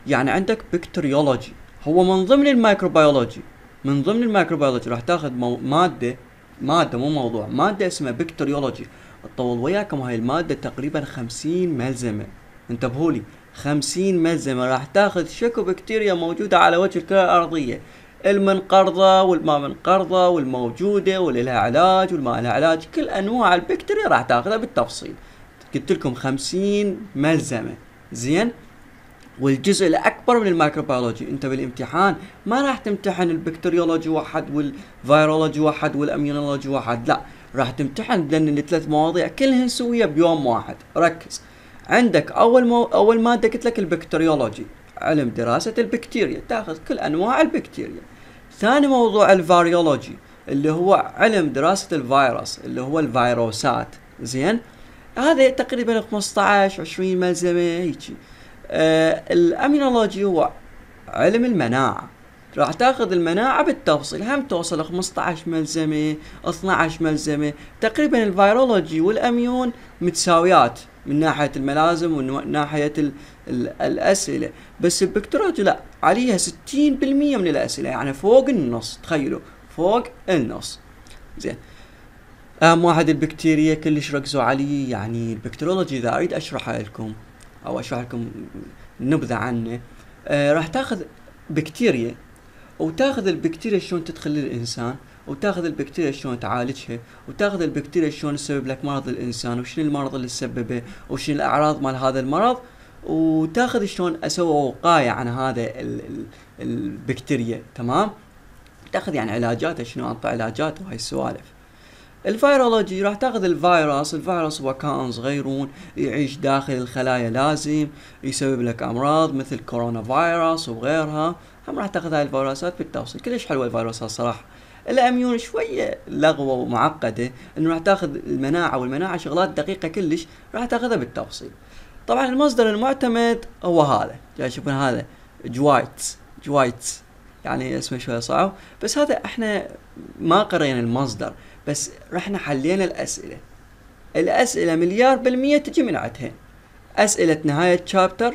A: يعني عندك بكتريولوجي هو من ضمن الميكروبيولوجي من ضمن الميكروبيولوجي راح تاخذ مو... ماده ماده مو موضوع ماده اسمها بكتريولوجي تطول وياكم هاي الماده تقريبا 50 ملزمه انتبهوا لي 50 ملزمه راح تاخذ شكو بكتيريا موجوده على وجه الكره الارضيه المنقرضة والما منقرضة والموجودة والإلها علاج والما لها علاج كل أنواع البكتيريا راح تاخذها بالتفصيل قلت لكم 50 ملزمة زين والجزء الاكبر من الميكروبيولوجي انت بالامتحان ما راح تمتحن البكتيريولوجي واحد والفيرولوجي واحد والاميونولوجي واحد لا راح تمتحن لان الثلاث مواضيع كلهن سويه بيوم واحد ركز عندك اول مو... اول ماده قلت لك البكتيريولوجي علم دراسه البكتيريا تاخذ كل انواع البكتيريا ثاني موضوع الفاريولوجي اللي هو علم دراسة الفيروس اللي هو الفيروسات زين هذا تقريبا 15 20 ملزمة هيك آه الامينولوجي هو علم المناعة راح تاخذ المناعة بالتفصيل هم توصل 15 ملزمة 12 ملزمة تقريبا الفيرولوجي والاميون متساويات من ناحية الملازم ومن ناحية الأسئلة بس البكتورات لا عليها 60% من الأسئلة يعني فوق النص تخيلوا فوق النص زين أهم واحد البكتيريا كلش ركزوا عليه يعني البكتيرولوجي إذا أريد أشرحها لكم أو أشرح لكم نبذة عنه آه راح تاخذ بكتيريا وتاخذ البكتيريا شلون تدخل للإنسان وتاخذ البكتيريا شلون تعالجها وتاخذ البكتيريا شلون تسبب لك مرض الانسان وشنو المرض اللي تسببه وشنو الاعراض مال هذا المرض وتاخذ شلون اسوي وقايه عن هذا البكتيريا تمام تاخذ يعني علاجات شنو اعطى علاجات وهاي السوالف الفيرولوجي راح تاخذ الفيروس الفيروس هو كائن صغيرون يعيش داخل الخلايا لازم يسبب لك امراض مثل كورونا فيروس وغيرها هم راح تاخذ هاي الفيروسات بالتوصيل كلش حلوه الفيروسات صراحه الاميون شويه لغوه ومعقده انه راح تاخذ المناعه والمناعه شغلات دقيقه كلش راح تاخذها بالتوصيل طبعا المصدر المعتمد هو هذا جاي تشوفون هذا جوايتس جوايتس يعني اسمه شويه صعب بس هذا احنا ما قرينا المصدر بس رحنا حلينا الاسئله الاسئله مليار بالميه تجي من عندها اسئله نهايه شابتر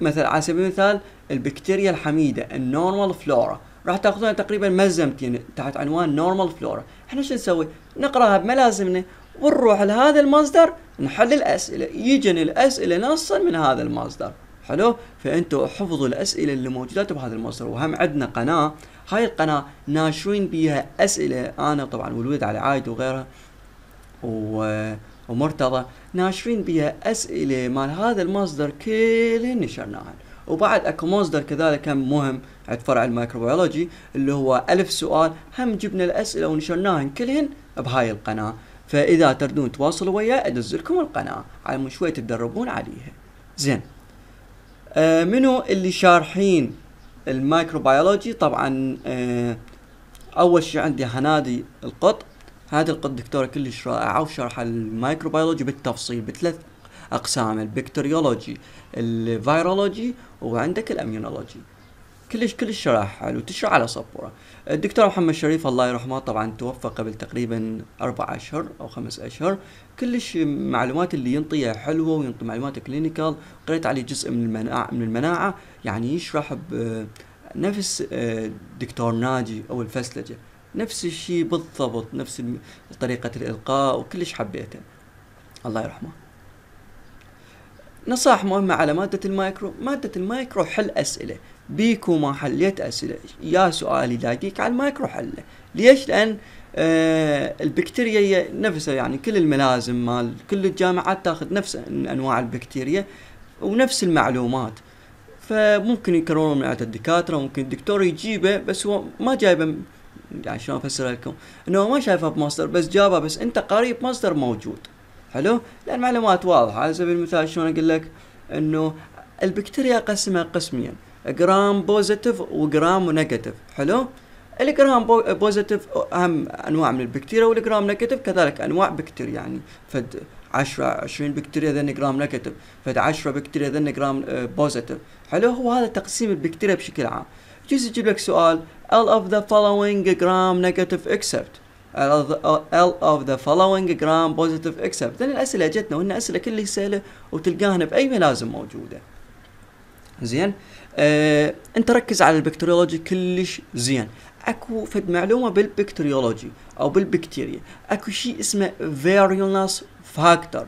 A: مثل على سبيل المثال البكتيريا الحميده النورمال فلورا راح تاخذونها تقريبا ملزمتين تحت عنوان نورمال فلورا احنا شو نسوي نقراها بملازمنا ونروح لهذا المصدر نحل الأسئلة يجن الأسئلة نصا من هذا المصدر حلو فانتوا حفظوا الاسئله اللي موجودات بهذا المصدر وهم عندنا قناه هاي القناه ناشرين بيها اسئله انا طبعا والولد على عايد وغيرها و... ومرتضى ناشرين بيها اسئله مال هذا المصدر كلهن نشرناها وبعد اكو مصدر كذلك كان مهم عند فرع الميكروبيولوجي اللي هو ألف سؤال هم جبنا الاسئله ونشرناهن كلهن بهاي القناه فاذا تردون تواصلوا وياه ادز لكم القناه على شوي تتدربون عليها زين آه منو اللي شارحين المايكروبيولوجي طبعا آه اول شيء عندي هنادي القط هذه القط دكتوره كلش رائعه وشرح المايكروبيولوجي بالتفصيل بثلاث اقسام البكتيريولوجي الفيرولوجي وعندك الاميونولوجي كلش كلش شرح حلو تشرح على صبورة الدكتور محمد شريف الله يرحمه طبعا توفى قبل تقريبا أربع أشهر أو خمس أشهر كلش معلومات اللي ينطيها حلوة وينطي معلومات كلينيكال قريت عليه جزء من المناعة من المناعة يعني يشرح بنفس آه، دكتور ناجي أو الفسلجة نفس الشيء بالضبط نفس طريقة الإلقاء وكلش حبيته الله يرحمه نصائح مهمة على مادة المايكرو مادة المايكرو حل أسئلة بيكو ما حليت أسئلة يا سؤال يلاقيك على المايكرو حله ليش لأن آه البكتيريا هي نفسها يعني كل الملازم مال كل الجامعات تاخذ نفس انواع البكتيريا ونفس المعلومات فممكن يكررون من عند الدكاتره ممكن الدكتور يجيبه بس هو ما جايبه يعني شلون افسر لكم انه ما شايفه بمصدر بس جابه بس انت قريب مصدر موجود حلو لان معلومات واضحه على سبيل المثال شلون اقول لك انه البكتيريا قسمها قسمين جرام بوزيتيف وجرام نيجاتيف حلو الجرام بوزيتيف اهم انواع من البكتيريا والجرام نيجاتيف كذلك انواع بكتيريا يعني فد 10 20 بكتيريا ذن جرام نيجاتيف فد 10 بكتيريا ذن جرام بوزيتيف حلو هو هذا تقسيم البكتيريا بشكل عام يجوز يجيب لك سؤال all of the following gram negative except all of the following gram positive except لان الاسئله جتنا وان اسئله كل سهله وتلقاها باي ملازم موجوده زين آه، انت ركز على البكتيريولوجي كلش زين اكو فد معلومه بالبكتيريولوجي او بالبكتيريا اكو شيء اسمه فيريولانس فاكتور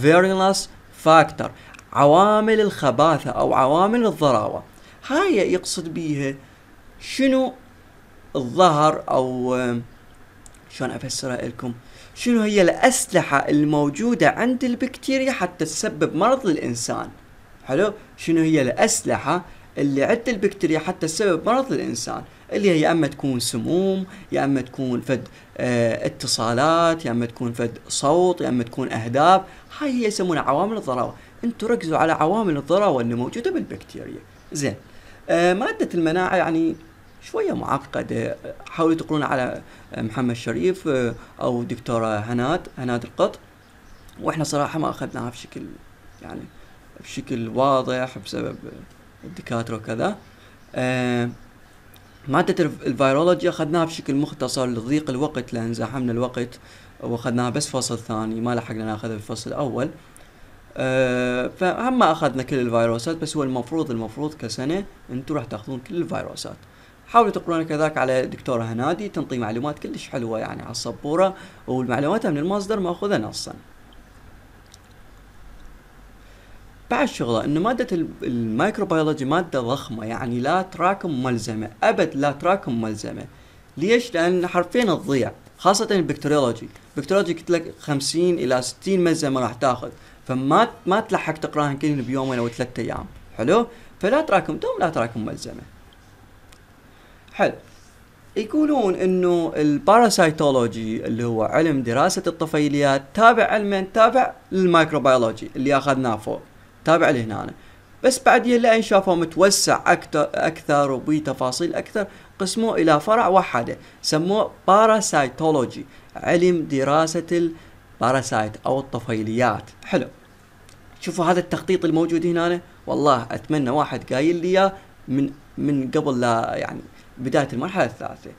A: فيريولانس فاكتور عوامل الخباثه او عوامل الضراوه هاي يقصد بيها شنو الظهر او آه، شلون افسرها لكم شنو هي الاسلحه الموجوده عند البكتيريا حتى تسبب مرض للانسان حلو شنو هي الاسلحه اللي عدة البكتيريا حتى تسبب مرض الإنسان اللي هي يا اما تكون سموم يا اما تكون فد اه اتصالات يا اما تكون فد صوت يا اما تكون اهداف هاي هي يسمونها عوامل الضراوه انتم ركزوا على عوامل الضراوه اللي موجوده بالبكتيريا زين اه ماده المناعه يعني شويه معقده حاولوا تقرون على آه، محمد شريف آه، او دكتوره هنات هنات القط واحنا صراحه ما اخذناها بشكل يعني بشكل واضح بسبب الدكاتره وكذا آه، مادة الفيرولوجيا أخذناها بشكل مختصر لضيق الوقت لأن زحمنا الوقت وأخذناها بس فصل ثاني ما لحقنا ناخذها في الفصل الأول آه، فهم ما أخذنا كل الفيروسات بس هو المفروض المفروض كسنة أنتم راح تاخذون كل الفيروسات حاولوا تقرون كذاك على دكتورة هنادي تنطي معلومات كلش حلوة يعني على السبورة والمعلومات من المصدر مأخوذة نصا بعد شغله انه ماده الميكروبيولوجي ماده ضخمه يعني لا تراكم ملزمه ابد لا تراكم ملزمه ليش لان حرفيا تضيع خاصه البكتيريولوجي البكتيريولوجي قلت لك 50 الى 60 ملزمه راح تاخذ فما ما تلحق تقراها كلهم بيومين او ثلاثة ايام حلو فلا تراكم دوم لا تراكم ملزمه حلو يقولون انه الباراسايتولوجي اللي هو علم دراسه الطفيليات تابع علمين تابع للمايكروبيولوجي اللي اخذناه فوق تابع لهنا أنا. بس بعدين ان شافوا متوسع أكثر, أكثر وبي تفاصيل أكثر قسموه إلى فرع وحده سموه باراسايتولوجي علم دراسة الباراسايت أو الطفيليات حلو شوفوا هذا التخطيط الموجود هنا أنا. والله أتمنى واحد قايل لي من من قبل لا يعني بداية المرحلة الثالثة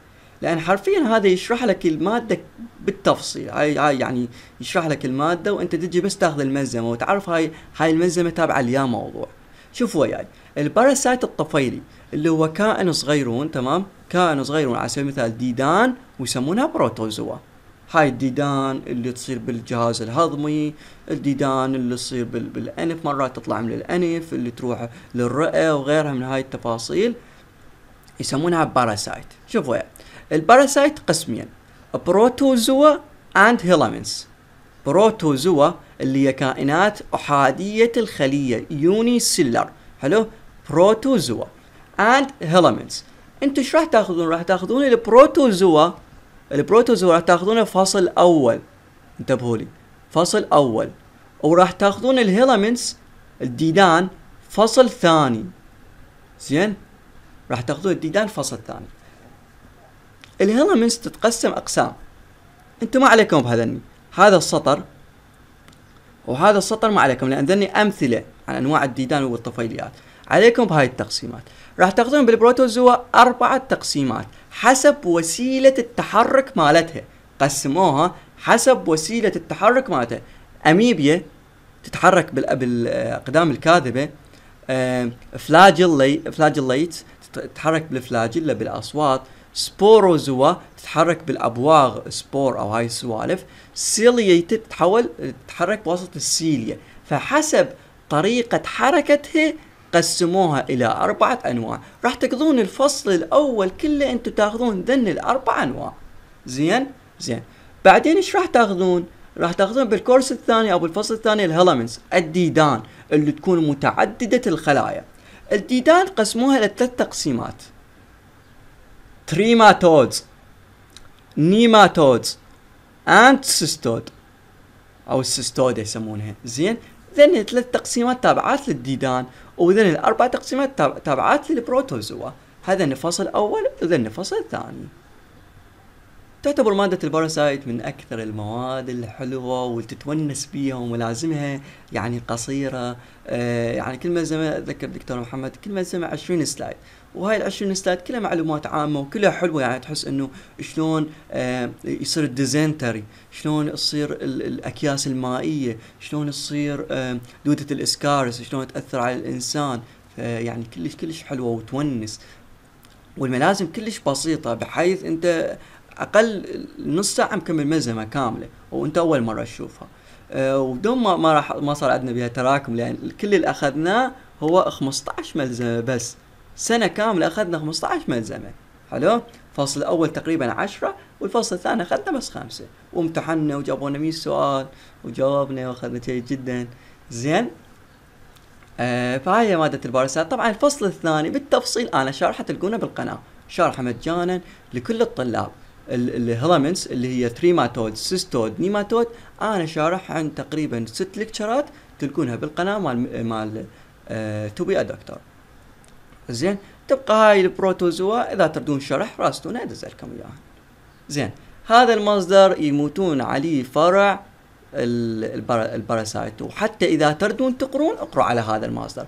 A: لان حرفيا هذا يشرح لك الماده بالتفصيل يعني يشرح لك الماده وانت تجي بس تاخذ الملزمه وتعرف هاي هاي الملزمه تابعه ليا موضوع شوف وياي يعني الباراسايت الطفيلي اللي هو كائن صغيرون تمام كائن صغيرون على سبيل المثال ديدان ويسمونها بروتوزوا هاي الديدان اللي تصير بالجهاز الهضمي الديدان اللي تصير بالانف مرات تطلع من الانف اللي تروح للرئه وغيرها من هاي التفاصيل يسمونها باراسايت شوفوا يعني الباراسايت قسمين بروتوزوا اند هيلامنس بروتوزوا اللي هي كائنات احاديه الخليه يوني سيلر حلو بروتوزوا اند هيلامنس انتوا ايش راح تاخذون راح تاخذون البروتوزوا البروتوزوا راح تاخذونه فصل اول انتبهوا لي فصل اول وراح تاخذون الهيلامنس الديدان فصل ثاني زين راح تاخذون الديدان فصل ثاني الهيلمنتس تتقسم أقسام أنتم ما عليكم بهذني هذا السطر وهذا السطر ما عليكم لأن ذني أمثلة عن أنواع الديدان والطفيليات عليكم بهاي التقسيمات راح تاخذون بالبروتوزوا أربعة تقسيمات حسب وسيلة التحرك مالتها قسموها حسب وسيلة التحرك مالتها أميبيا تتحرك بالأقدام الكاذبة فلاجلي فلاجليت تتحرك بالفلاجيلا بالأصوات سبوروزوا تتحرك بالابواغ سبور او هاي السوالف سيليا تتحول تتحرك بواسطه السيليا فحسب طريقه حركتها قسموها الى اربعه انواع راح تقضون الفصل الاول كله انتم تاخذون ذن الاربع انواع زين زين بعدين ايش راح تاخذون راح تاخذون بالكورس الثاني او بالفصل الثاني الهيلمنتس الديدان اللي تكون متعدده الخلايا الديدان قسموها الى ثلاث تقسيمات تريماتودز نيماتودز اند سيستود او السيستود يسمونها زين ذن ثلاث تقسيمات تابعات للديدان وذن الاربع تقسيمات تابعات للبروتوزوا هذا النفاس الاول وذا النفاس الثاني تعتبر مادة الباراسايت من أكثر المواد الحلوة والتتونس بيها وملازمها يعني قصيرة آه يعني كل ما زمان أتذكر دكتور محمد كل ما زمان 20 سلايد وهاي العشرين سلايد كلها معلومات عامه وكلها حلوه يعني تحس انه شلون آه يصير الديزنتري شلون تصير الاكياس المائيه شلون تصير آه دوده الاسكارس شلون تاثر على الانسان يعني كلش كلش حلوه وتونس والملازم كلش بسيطه بحيث انت اقل نص ساعه مكمل ملزمه كامله وانت اول مره تشوفها آه، ودوم ما راح ما صار عندنا بها تراكم لان كل اللي اخذناه هو 15 ملزمه بس سنة كاملة أخذنا 15 ملزمة حلو؟ الفصل الأول تقريبا 10 والفصل الثاني أخذنا بس خمسة وامتحنا وجابونا 100 سؤال وجاوبنا وأخذنا جيد جدا زين آه فهاي مادة البارسات طبعا الفصل الثاني بالتفصيل أنا شارحة تلقونه بالقناة شارحة مجانا لكل الطلاب الهيلمنتس اللي هي تريماتود سيستود نيماتود انا شارح عن تقريبا ست لكتشرات تلقونها بالقناه مال مال تو بي ا دكتور زين تبقى هاي البروتوزوا اذا تردون شرح راستون ادزلكم اياها زين هذا المصدر يموتون عليه فرع الباراسايت وحتى اذا تردون تقرون اقروا على هذا المصدر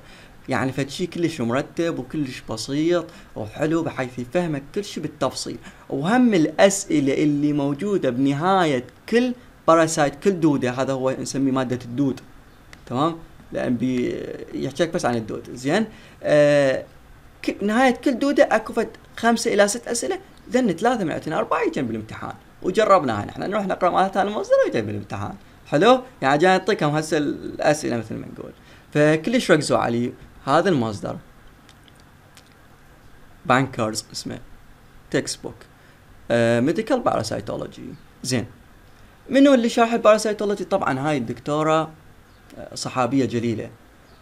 A: يعني فد شيء كلش مرتب وكلش بسيط وحلو بحيث يفهمك كل شيء بالتفصيل وهم الاسئله اللي موجوده بنهايه كل باراسايت كل دوده هذا هو نسميه ماده الدود تمام لان بيحكي لك بس عن الدود زين آه نهايه كل دوده اكو فد خمسه الى ست اسئله ذن ثلاثه من عندنا اربعه يجن بالامتحان وجربناها نحن نروح نقرا مالها ثاني المصدر ويجن بالامتحان حلو يعني جاي نعطيكم هسه الاسئله مثل ما نقول فكلش ركزوا علي هذا المصدر بانكرز اسمه تكست بوك ميديكال باراسايتولوجي زين منو اللي شرح الباراسايتولوجي طبعا هاي الدكتوره آه، صحابيه جليله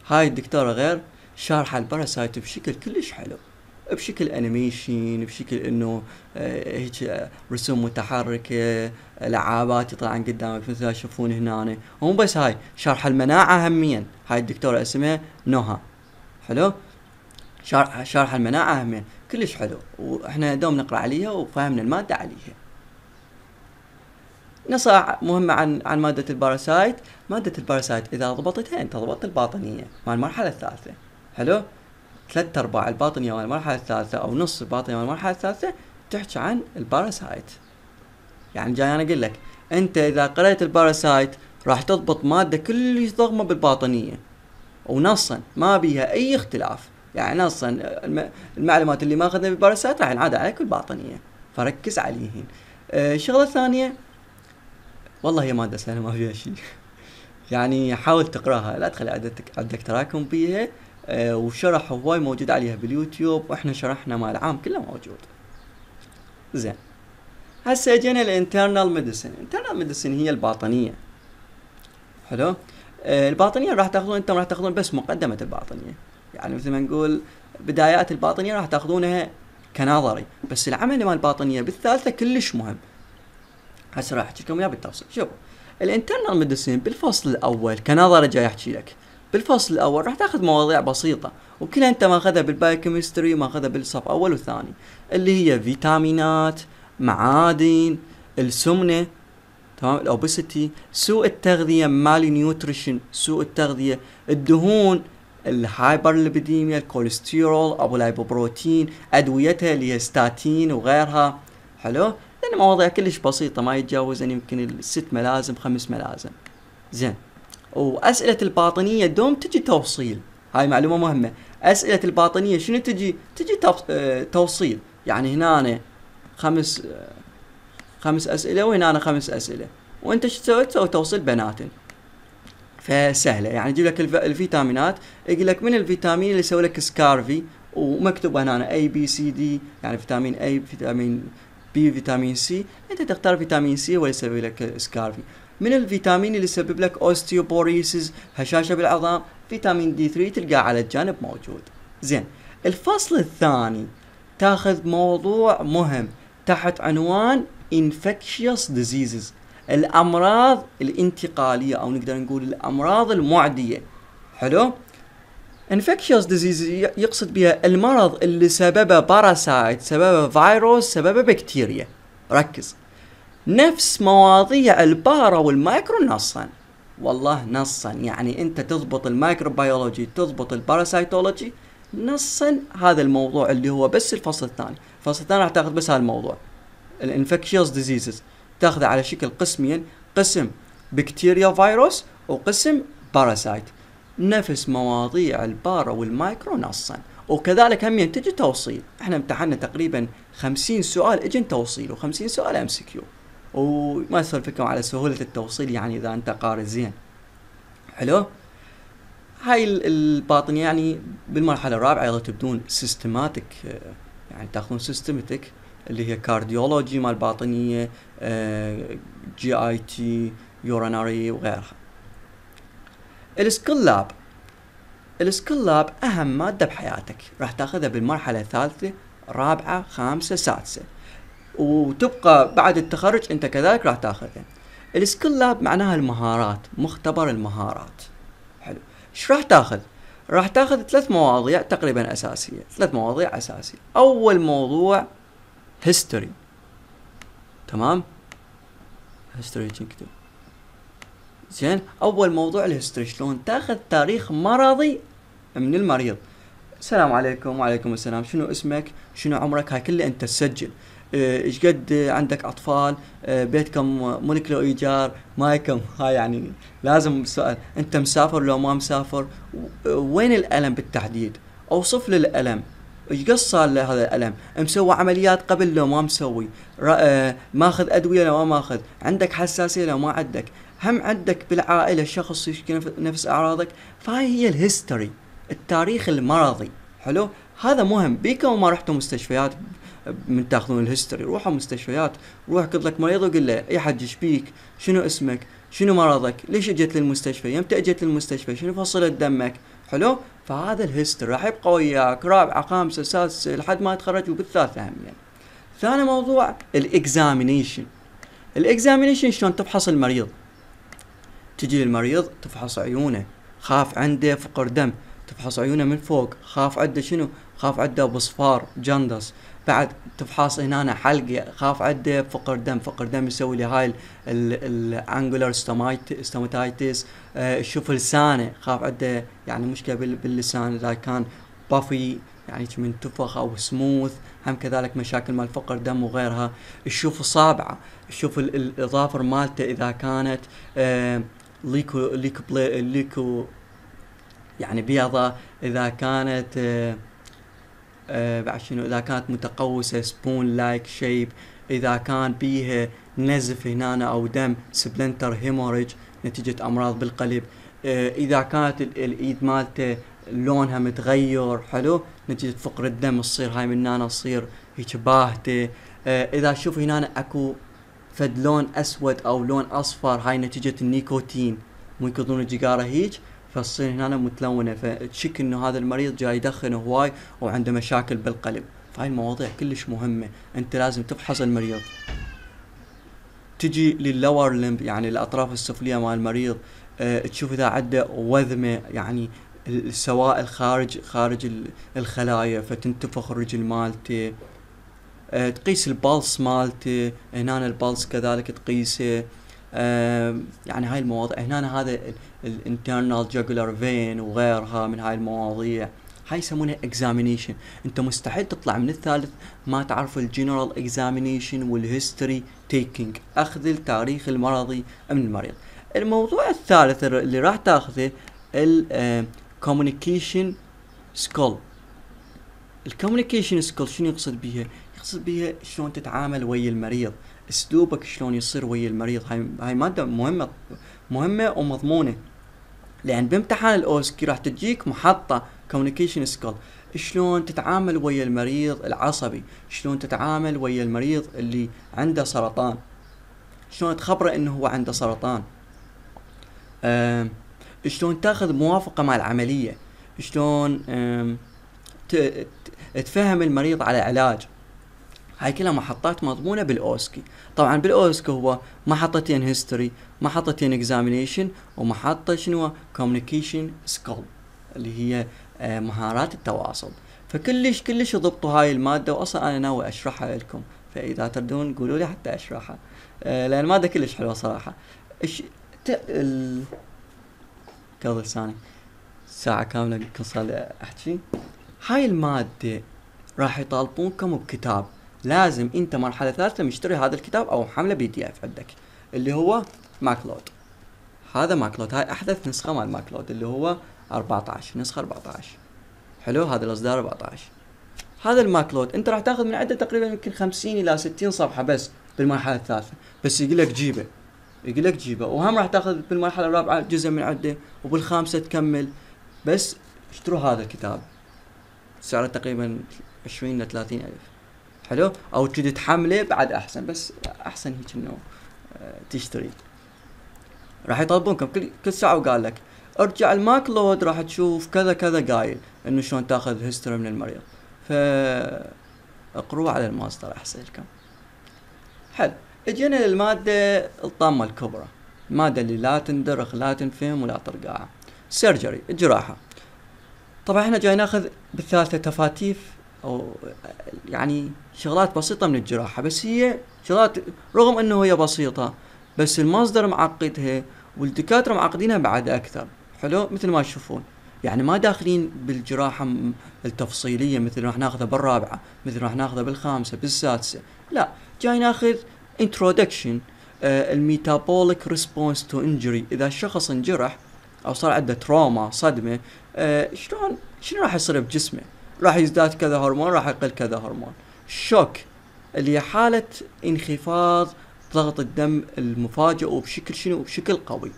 A: هاي الدكتوره غير شارحه الباراسايت بشكل كلش حلو بشكل انيميشن بشكل انه آه، هيك آه، رسوم متحركه آه، لعابات يطلعن قدامك مثل ما تشوفون هنا ومو بس هاي شرح المناعه هميا هاي الدكتوره اسمها نوها حلو شرح شرح المناعه هميا كلش حلو واحنا دوم نقرا عليها وفهمنا الماده عليها نصائح مهمة عن عن مادة الباراسايت، مادة الباراسايت إذا ضبطتها أنت ضبطت الباطنية مع المرحلة الثالثة. حلو ثلاثة ارباع الباطنية المرحلة الثالثة او نص الباطنية المرحلة الثالثة تحكي عن الباراسايت يعني جاي انا اقول لك انت اذا قريت الباراسايت راح تضبط مادة كلش ضخمة بالباطنية ونصا ما بيها اي اختلاف يعني نصا المعلومات اللي ما اخذنا بالباراسايت راح ينعاد عليك بالباطنية فركز عليهن أه شغلة ثانية والله هي مادة سهلة ما فيها شيء يعني حاول تقراها لا تخلي عندك تراكم بيها آه، وشرح هواي موجود عليها باليوتيوب واحنا شرحنا مال العام كله موجود زين هسه اجينا الانترنال ميديسن الانترنال ميديسن هي الباطنيه حلو آه، الباطنيه راح تاخذون انتم راح تاخذون بس مقدمه الباطنيه يعني مثل ما نقول بدايات الباطنيه راح تاخذونها كنظري بس العمل مال الباطنيه بالثالثه كلش مهم هسه راح احكي لكم اياه بالتفصيل شوفوا الانترنال ميديسن بالفصل الاول كنظري جاي احكي لك بالفصل الاول راح تاخذ مواضيع بسيطه وكلها انت ماخذها بالبايوكيمستري وماخذها بالصف اول وثاني اللي هي فيتامينات معادن السمنه تمام الاوبيسيتي سوء التغذيه مالي نيوتريشن سوء التغذيه الدهون الهايبرليبيديميا الكوليسترول ابو لايبوبروتين ادويتها اللي هي ستاتين وغيرها حلو لان مواضيع كلش بسيطه ما يتجاوز يعني يمكن الست ملازم خمس ملازم زين واسئله الباطنيه دوم تجي توصيل هاي معلومه مهمه اسئله الباطنيه شنو تجي تجي آه، توصيل يعني هنا أنا خمس آه، خمس اسئله وهنا أنا خمس اسئله وانت شو تسوي تسوي توصيل بناتن فسهله يعني يجيب لك الفيتامينات يقول لك من الفيتامين اللي يسوي لك سكارفي ومكتوب هنا اي بي سي دي يعني فيتامين اي فيتامين بي فيتامين سي انت تختار فيتامين سي ولا يسوي لك سكارفي من الفيتامين اللي يسبب لك اوستيوبوريسز هشاشه بالعظام فيتامين دي 3 تلقاه على الجانب موجود زين الفصل الثاني تاخذ موضوع مهم تحت عنوان infectious diseases الامراض الانتقاليه او نقدر نقول الامراض المعديه حلو infectious diseases يقصد بها المرض اللي سببه باراسايت سببه فيروس سببه بكتيريا ركز نفس مواضيع البارا والمايكرو نصا والله نصا يعني انت تضبط المايكروبيولوجي تضبط الباراسايتولوجي نصا هذا الموضوع اللي هو بس الفصل الثاني الفصل الثاني راح تاخذ بس هذا الموضوع الانفكشيوس ديزيزز تاخذه على شكل قسمين قسم بكتيريا فيروس وقسم باراسايت نفس مواضيع البارا والمايكرو نصا وكذلك هم تجي توصيل احنا امتحنا تقريبا 50 سؤال اجن توصيل و50 سؤال ام سي كيو وما فيكم على سهولة التوصيل يعني اذا انت قارئ زين حلو هاي الباطنية يعني بالمرحلة الرابعة ايضا تبدون سيستماتيك آه، يعني تاخذون سيستماتيك اللي هي كارديولوجي مال باطنية جي اي تي يوراناري وغيرها السكيل لاب السكيل لاب اهم مادة بحياتك راح تاخذها بالمرحلة الثالثة رابعة خامسة سادسة وتبقى بعد التخرج انت كذلك راح تاخذ يعني. السكيل لاب معناها المهارات مختبر المهارات حلو ايش راح تاخذ راح تاخذ ثلاث مواضيع تقريبا اساسيه ثلاث مواضيع اساسيه اول موضوع هيستوري تمام هيستوري تكتب زين اول موضوع الهيستوري شلون تاخذ تاريخ مرضي من المريض السلام عليكم وعليكم السلام شنو اسمك شنو عمرك هاي كله انت تسجل آه، ايش قد عندك اطفال آه، بيتكم ملك له ايجار مايكم هاي يعني لازم سؤال انت مسافر لو ما مسافر وين الالم بالتحديد اوصف لي الالم ايش قد صار لهذا الالم مسوي عمليات قبل لو ما مسوي آه، ماخذ ادويه لو ما ماخذ عندك حساسيه لو ما عندك هم عندك بالعائله شخص يشكي نفس اعراضك فهاي هي الهيستوري التاريخ المرضي حلو هذا مهم بيكم ما رحتوا مستشفيات من تاخذون الهيستوري روحوا مستشفيات روح قلت لك مريض وقل له يا حج ايش بيك شنو اسمك شنو مرضك ليش اجيت للمستشفى يمتى اجيت للمستشفى شنو فصلت دمك حلو فهذا الهيستوري راح يبقى وياك رابعه خامسه سادسه لحد ما تخرج وبالثالثه هم يعني. ثاني موضوع الاكزامينيشن الاكزامينيشن شلون تفحص المريض تجي للمريض تفحص عيونه خاف عنده فقر دم تفحص عيونه من فوق خاف عنده شنو خاف عنده بصفار جندس بعد تفحص هنا انا حلق خاف عده فقر دم فقر دم يسوي لي هاي الانجولار ستوماتايتس شوف لسانه خاف عده يعني مشكله باللسان اذا كان بافي يعني من تفخ او سموث هم كذلك مشاكل مال فقر دم وغيرها تشوف صابعه تشوف الاظافر مالته اذا كانت آه، ليكو ليكو ليكو يعني بيضة اذا كانت آه آه، بعد شنو اذا كانت متقوسه سبون لايك شيب اذا كان بيها نزف هنا او دم سبلنتر هيموريج نتيجه امراض بالقلب آه، اذا كانت الايد مالته لونها متغير حلو نتيجه فقر الدم تصير هاي من هنا تصير هيك باهته آه، اذا شوف هنا اكو فد لون اسود او لون اصفر هاي نتيجه النيكوتين مو يكذون الجيجاره هيك فتصير هنا متلونه فتشك انه هذا المريض جاي يدخن هواي وعنده مشاكل بالقلب فهاي المواضيع كلش مهمه انت لازم تفحص المريض تجي لللور لمب يعني الاطراف السفليه مال المريض أه تشوف اذا عنده وذمه يعني السوائل خارج خارج الخلايا فتنتفخ الرجل مالته أه تقيس البلس مالته هنا البلس كذلك تقيسه أه يعني هاي المواضيع هنا هذا الانترنال جاجولار فين وغيرها من هاي المواضيع هاي يسمونها اكزامينيشن انت مستحيل تطلع من الثالث ما تعرف الجنرال اكزامينيشن والهيستوري تيكينج اخذ التاريخ المرضي من المريض الموضوع الثالث اللي راح تاخذه الكوميونيكيشن سكول الكوميونيكيشن سكول شنو يقصد بيها يقصد بيها شلون تتعامل ويا المريض اسلوبك شلون يصير ويا المريض هاي هاي ماده مهمه مهمة ومضمونة لأن بامتحان الأوسكي راح تجيك محطة كوميونيكيشن سكيل شلون تتعامل ويا المريض العصبي شلون تتعامل ويا المريض اللي عنده سرطان شلون تخبره انه هو عنده سرطان شلون تاخذ موافقة مع العملية شلون تفهم المريض على علاج هاي كلها محطات مضمونه بالاوسكي طبعا بالاوسكي هو محطتين هيستوري محطتين اكزامينيشن ومحطه شنو كوميونيكيشن سكول اللي هي آه، مهارات التواصل فكلش كلش ضبطوا هاي الماده واصلا انا ناوي اشرحها لكم فاذا تردون قولوا لي حتى اشرحها آه، لان الماده كلش حلوه صراحه ايش ال... قبل ثاني ساعة كاملة كنت صار أحكي هاي المادة راح يطالبونكم بكتاب لازم انت مرحله ثالثه مشتري هذا الكتاب او حمله بي دي اف عندك اللي هو ماكلود هذا ماكلود هاي احدث نسخه مال ماكلود اللي هو 14 نسخه 14 حلو هذا الاصدار 14 هذا الماكلود انت راح تاخذ من عنده تقريبا يمكن 50 الى 60 صفحه بس بالمرحله الثالثه بس يقول لك جيبه يقول لك جيبه وهم راح تاخذ بالمرحله الرابعه جزء من عنده وبالخامسه تكمل بس اشتروا هذا الكتاب سعره تقريبا 20 ل 30 الف حلو او تجي تحمله بعد احسن بس احسن هيك انه آه، تشتري راح يطلبونكم كل كل ساعه وقال لك ارجع الماك لود راح تشوف كذا كذا قايل انه شلون تاخذ هيستوري من المريض ف اقروه على الماستر احسن لكم حلو اجينا للماده الطامه الكبرى الماده اللي لا تندرخ لا تنفهم ولا ترقاعه سيرجري جراحه طبعا احنا جاي ناخذ بالثالثه تفاتيف او يعني شغلات بسيطه من الجراحه بس هي شغلات رغم انه هي بسيطه بس المصدر معقدها والدكاتره معقدينها بعد اكثر حلو مثل ما تشوفون يعني ما داخلين بالجراحه التفصيليه مثل راح ناخذها بالرابعه مثل راح ناخذها بالخامسه بالسادسه لا جاي ناخذ انترودكشن آه، الميتابوليك ريسبونس تو انجري اذا الشخص انجرح او صار عنده تروما صدمه آه، شلون شنو راح يصير بجسمه راح يزداد كذا هرمون راح يقل كذا هرمون شوك اللي هي حالة انخفاض ضغط الدم المفاجئ وبشكل شنو وبشكل قوي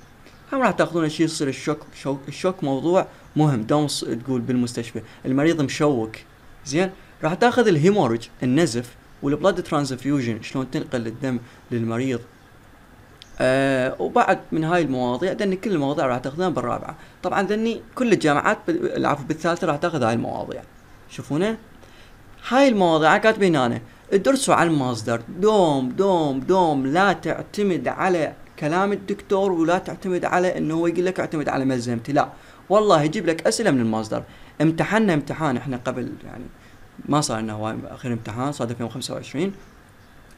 A: هم راح تاخذون شيء يصير الشوك الشوك موضوع مهم دوم تقول بالمستشفى المريض مشوك زين راح تاخذ الهيموريج النزف والبلاد ترانزفيوجن شلون تنقل الدم للمريض آه وبعد من هاي المواضيع ذني كل المواضيع راح تاخذونها بالرابعه طبعا ذني كل الجامعات العفو بالثالثه راح تاخذ هاي المواضيع شوفونه هاي المواضيع كاتبين انا ادرسوا على المصدر دوم دوم دوم لا تعتمد على كلام الدكتور ولا تعتمد على انه هو يقول لك اعتمد على ملزمتي لا والله يجيب لك اسئله من المصدر امتحنا امتحان احنا قبل يعني ما صار لنا هواي اخر امتحان صادف يوم 25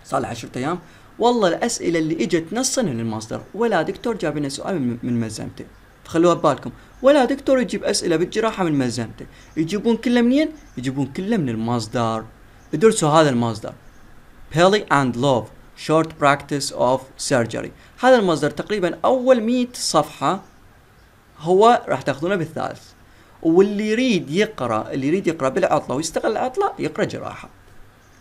A: صار له 10 ايام والله الاسئله اللي اجت نصا من المصدر ولا دكتور جاب لنا سؤال من ملزمته فخلوها ببالكم ولا دكتور يجيب اسئله بالجراحه من ملزمته يجيبون كله منين يجيبون كله من المصدر ادرسوا هذا المصدر بيلي اند لوف شورت براكتس اوف سيرجري هذا المصدر تقريبا اول 100 صفحه هو راح تاخذونه بالثالث واللي يريد يقرا اللي يريد يقرا بالعطله ويستغل العطله يقرا جراحه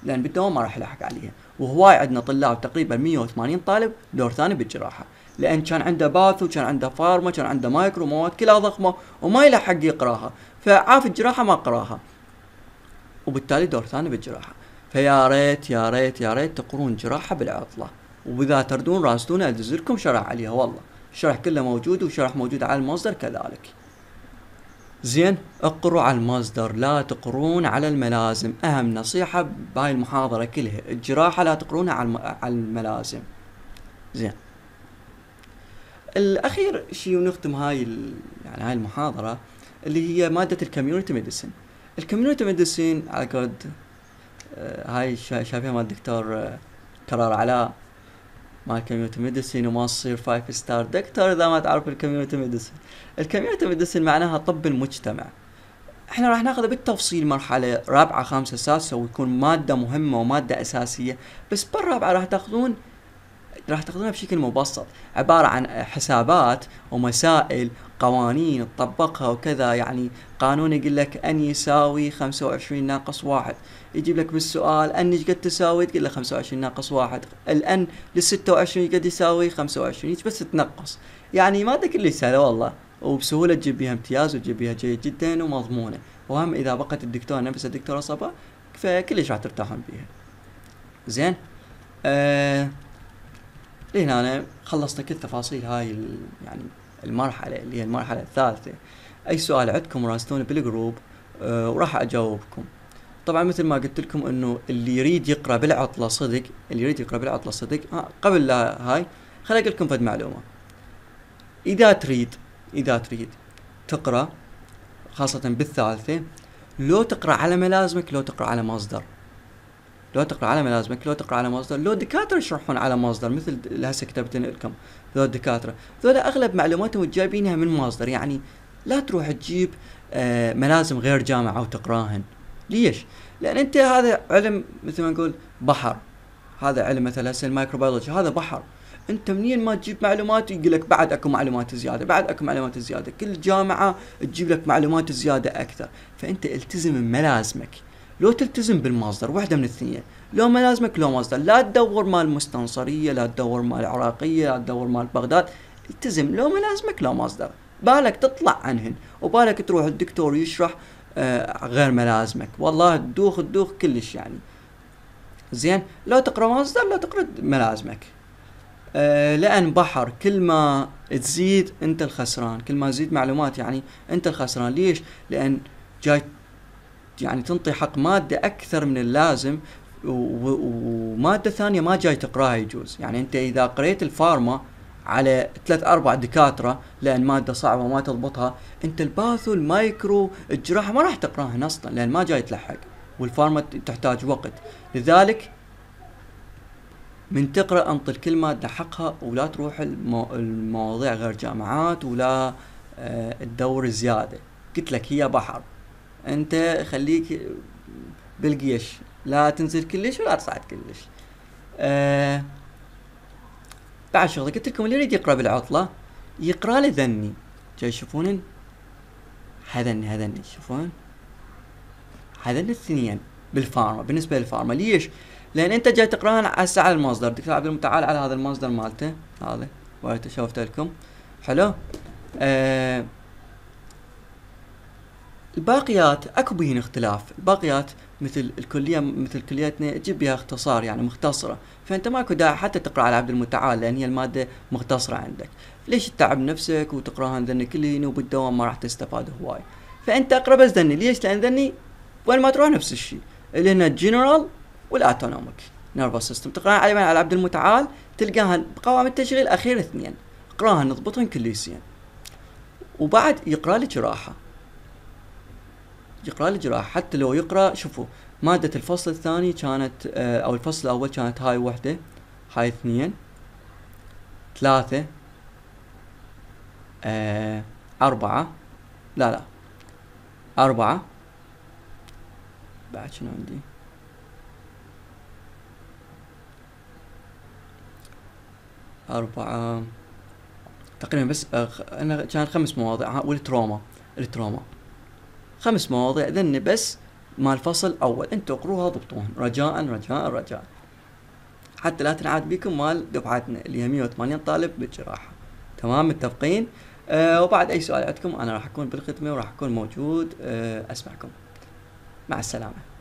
A: لان بالدوام ما راح يلحق عليها وهواي عندنا طلاب تقريبا 180 طالب دور ثاني بالجراحه لان كان عنده باث وكان عنده فارما كان عنده مايكرو مواد كلها ضخمه وما يلحق يقراها فعاف الجراحه ما قراها وبالتالي دور ثاني بالجراحه فيا ريت يا ريت يا ريت تقرون جراحه بالعطله واذا تردون راسلونا ادزلكم شرح عليها والله الشرح كله موجود وشرح موجود على المصدر كذلك زين اقروا على المصدر لا تقرون على الملازم اهم نصيحه بهاي المحاضره كلها الجراحه لا تقرونها على الملازم زين الاخير شيء ونختم هاي يعني هاي المحاضره اللي هي ماده الكوميونتي ميديسن الكوميونتي ميديسن على قد آه، هاي شايفها مال الدكتور كرار آه، علاء مع الكوميونتي ميديسين وما تصير فايف ستار دكتور اذا ما تعرف الكوميونتي ميديسين الكوميونتي ميديسين معناها طب المجتمع احنا راح ناخذ بالتفصيل مرحله رابعه خامسه سادسه ويكون ماده مهمه وماده اساسيه بس بالرابعه راح تاخذون راح تاخذونها بشكل مبسط عباره عن حسابات ومسائل قوانين تطبقها وكذا يعني قانون يقول لك ان يساوي 25 ناقص واحد يجيب لك بالسؤال ان ايش قد تساوي تقول له 25 ناقص واحد الان لل 26 قد يساوي 25 بس تنقص يعني ماده اللي سهله والله وبسهوله تجيب بها امتياز وتجيب بها جيد جدا ومضمونه وهم اذا بقت الدكتور نفسها الدكتوره صبا فكلش راح ترتاحون بيها زين آه لهنا انا خلصنا كل تفاصيل هاي يعني المرحله اللي هي المرحله الثالثه اي سؤال عندكم راسلوني بالجروب أه وراح اجاوبكم طبعا مثل ما قلت لكم انه اللي يريد يقرا بالعطله صدق اللي يريد يقرا بالعطله صدق آه، قبل لا هاي خليني اقول لكم فد معلومه اذا تريد اذا تريد تقرا خاصه بالثالثه لو تقرا على ملازمك لو تقرا على مصدر لو تقرا على ملازمك لو تقرا على مصدر لو دكاتره يشرحون على مصدر مثل هسه كتبت لكم ذو الدكاتره ذولا اغلب معلوماتهم جايبينها من مصدر يعني لا تروح تجيب آه ملازم غير جامعه وتقراهن ليش؟ لان انت هذا علم مثل ما نقول بحر هذا علم مثلا هسه المايكروبيولوجي هذا بحر انت منين ما تجيب معلومات يقول لك بعد اكو معلومات زياده بعد اكو معلومات زياده كل جامعه تجيب لك معلومات زياده اكثر فانت التزم بملازمك لو تلتزم بالمصدر واحده من الثنين لو ما لازمك لو مصدر لا تدور مال مستنصريه لا تدور مال عراقيه لا تدور مال بغداد التزم لو ما لازمك لو مصدر بالك تطلع عنهن وبالك تروح الدكتور يشرح آه غير ملازمك والله تدوخ تدوخ كلش يعني زين لو تقرا مصدر لا تقرا ملازمك آه لان بحر كل ما تزيد انت الخسران كل ما تزيد معلومات يعني انت الخسران ليش لان جاي يعني تنطي حق ماده اكثر من اللازم وماده ثانيه ما جاي تقراها يجوز يعني انت اذا قريت الفارما على ثلاث اربع دكاتره لان ماده صعبه ما تضبطها انت الباثو المايكرو الجراحه ما راح تقراها اصلا لان ما جاي تلحق والفارما تحتاج وقت لذلك من تقرا انطي الكل ماده حقها ولا تروح المواضيع غير جامعات ولا تدور آه، زياده قلت لك هي بحر انت خليك بالقيش لا تنزل كلش ولا تصعد كلش أه بعد شغله قلت لكم اللي يريد يقرا بالعطله يقرا له ذني جاي تشوفون هذني هذني تشوفون هذن الاثنين بالفارما بالنسبه للفارما ليش؟ لان انت جاي تقراها على على المصدر دكتور عبد المتعال على هذا المصدر مالته هذا شوفته لكم حلو؟ آه الباقيات اكو بهن اختلاف الباقيات مثل الكليه مثل كليتنا تجيب بها اختصار يعني مختصره فانت ماكو داعي حتى تقرا على عبد المتعال لان هي الماده مختصره عندك ليش تتعب نفسك وتقراها ذني كلين وبالدوام ما راح تستفاد هواي فانت اقرا بس ذني ليش لان ذني وين ما تروح نفس الشيء اللي هنا الجنرال والاتونوميك نيرفس سيستم تقرا على على عبد المتعال تلقاها بقوائم التشغيل اخير اثنين اقراها نضبطهم كليسيا وبعد يقرا لك راحه يقرا الجراحه حتى لو يقرا شوفوا ماده الفصل الثاني كانت آه، او الفصل الاول كانت هاي وحده هاي اثنين ثلاثه آه، أربعة لا لا أربعة بعد شنو عندي أربعة تقريبا بس آه، أنا كان خمس مواضيع والتروما التروما خمس مواضيع ذني بس مال فصل اول انتم اقروها ضبطوها رجاء رجاء رجاء حتى لا تنعاد بكم مال دفعتنا اللي هي 180 طالب بالجراحه تمام متفقين آه وبعد اي سؤال عندكم انا راح اكون بالخدمه وراح اكون موجود آه اسمعكم مع السلامه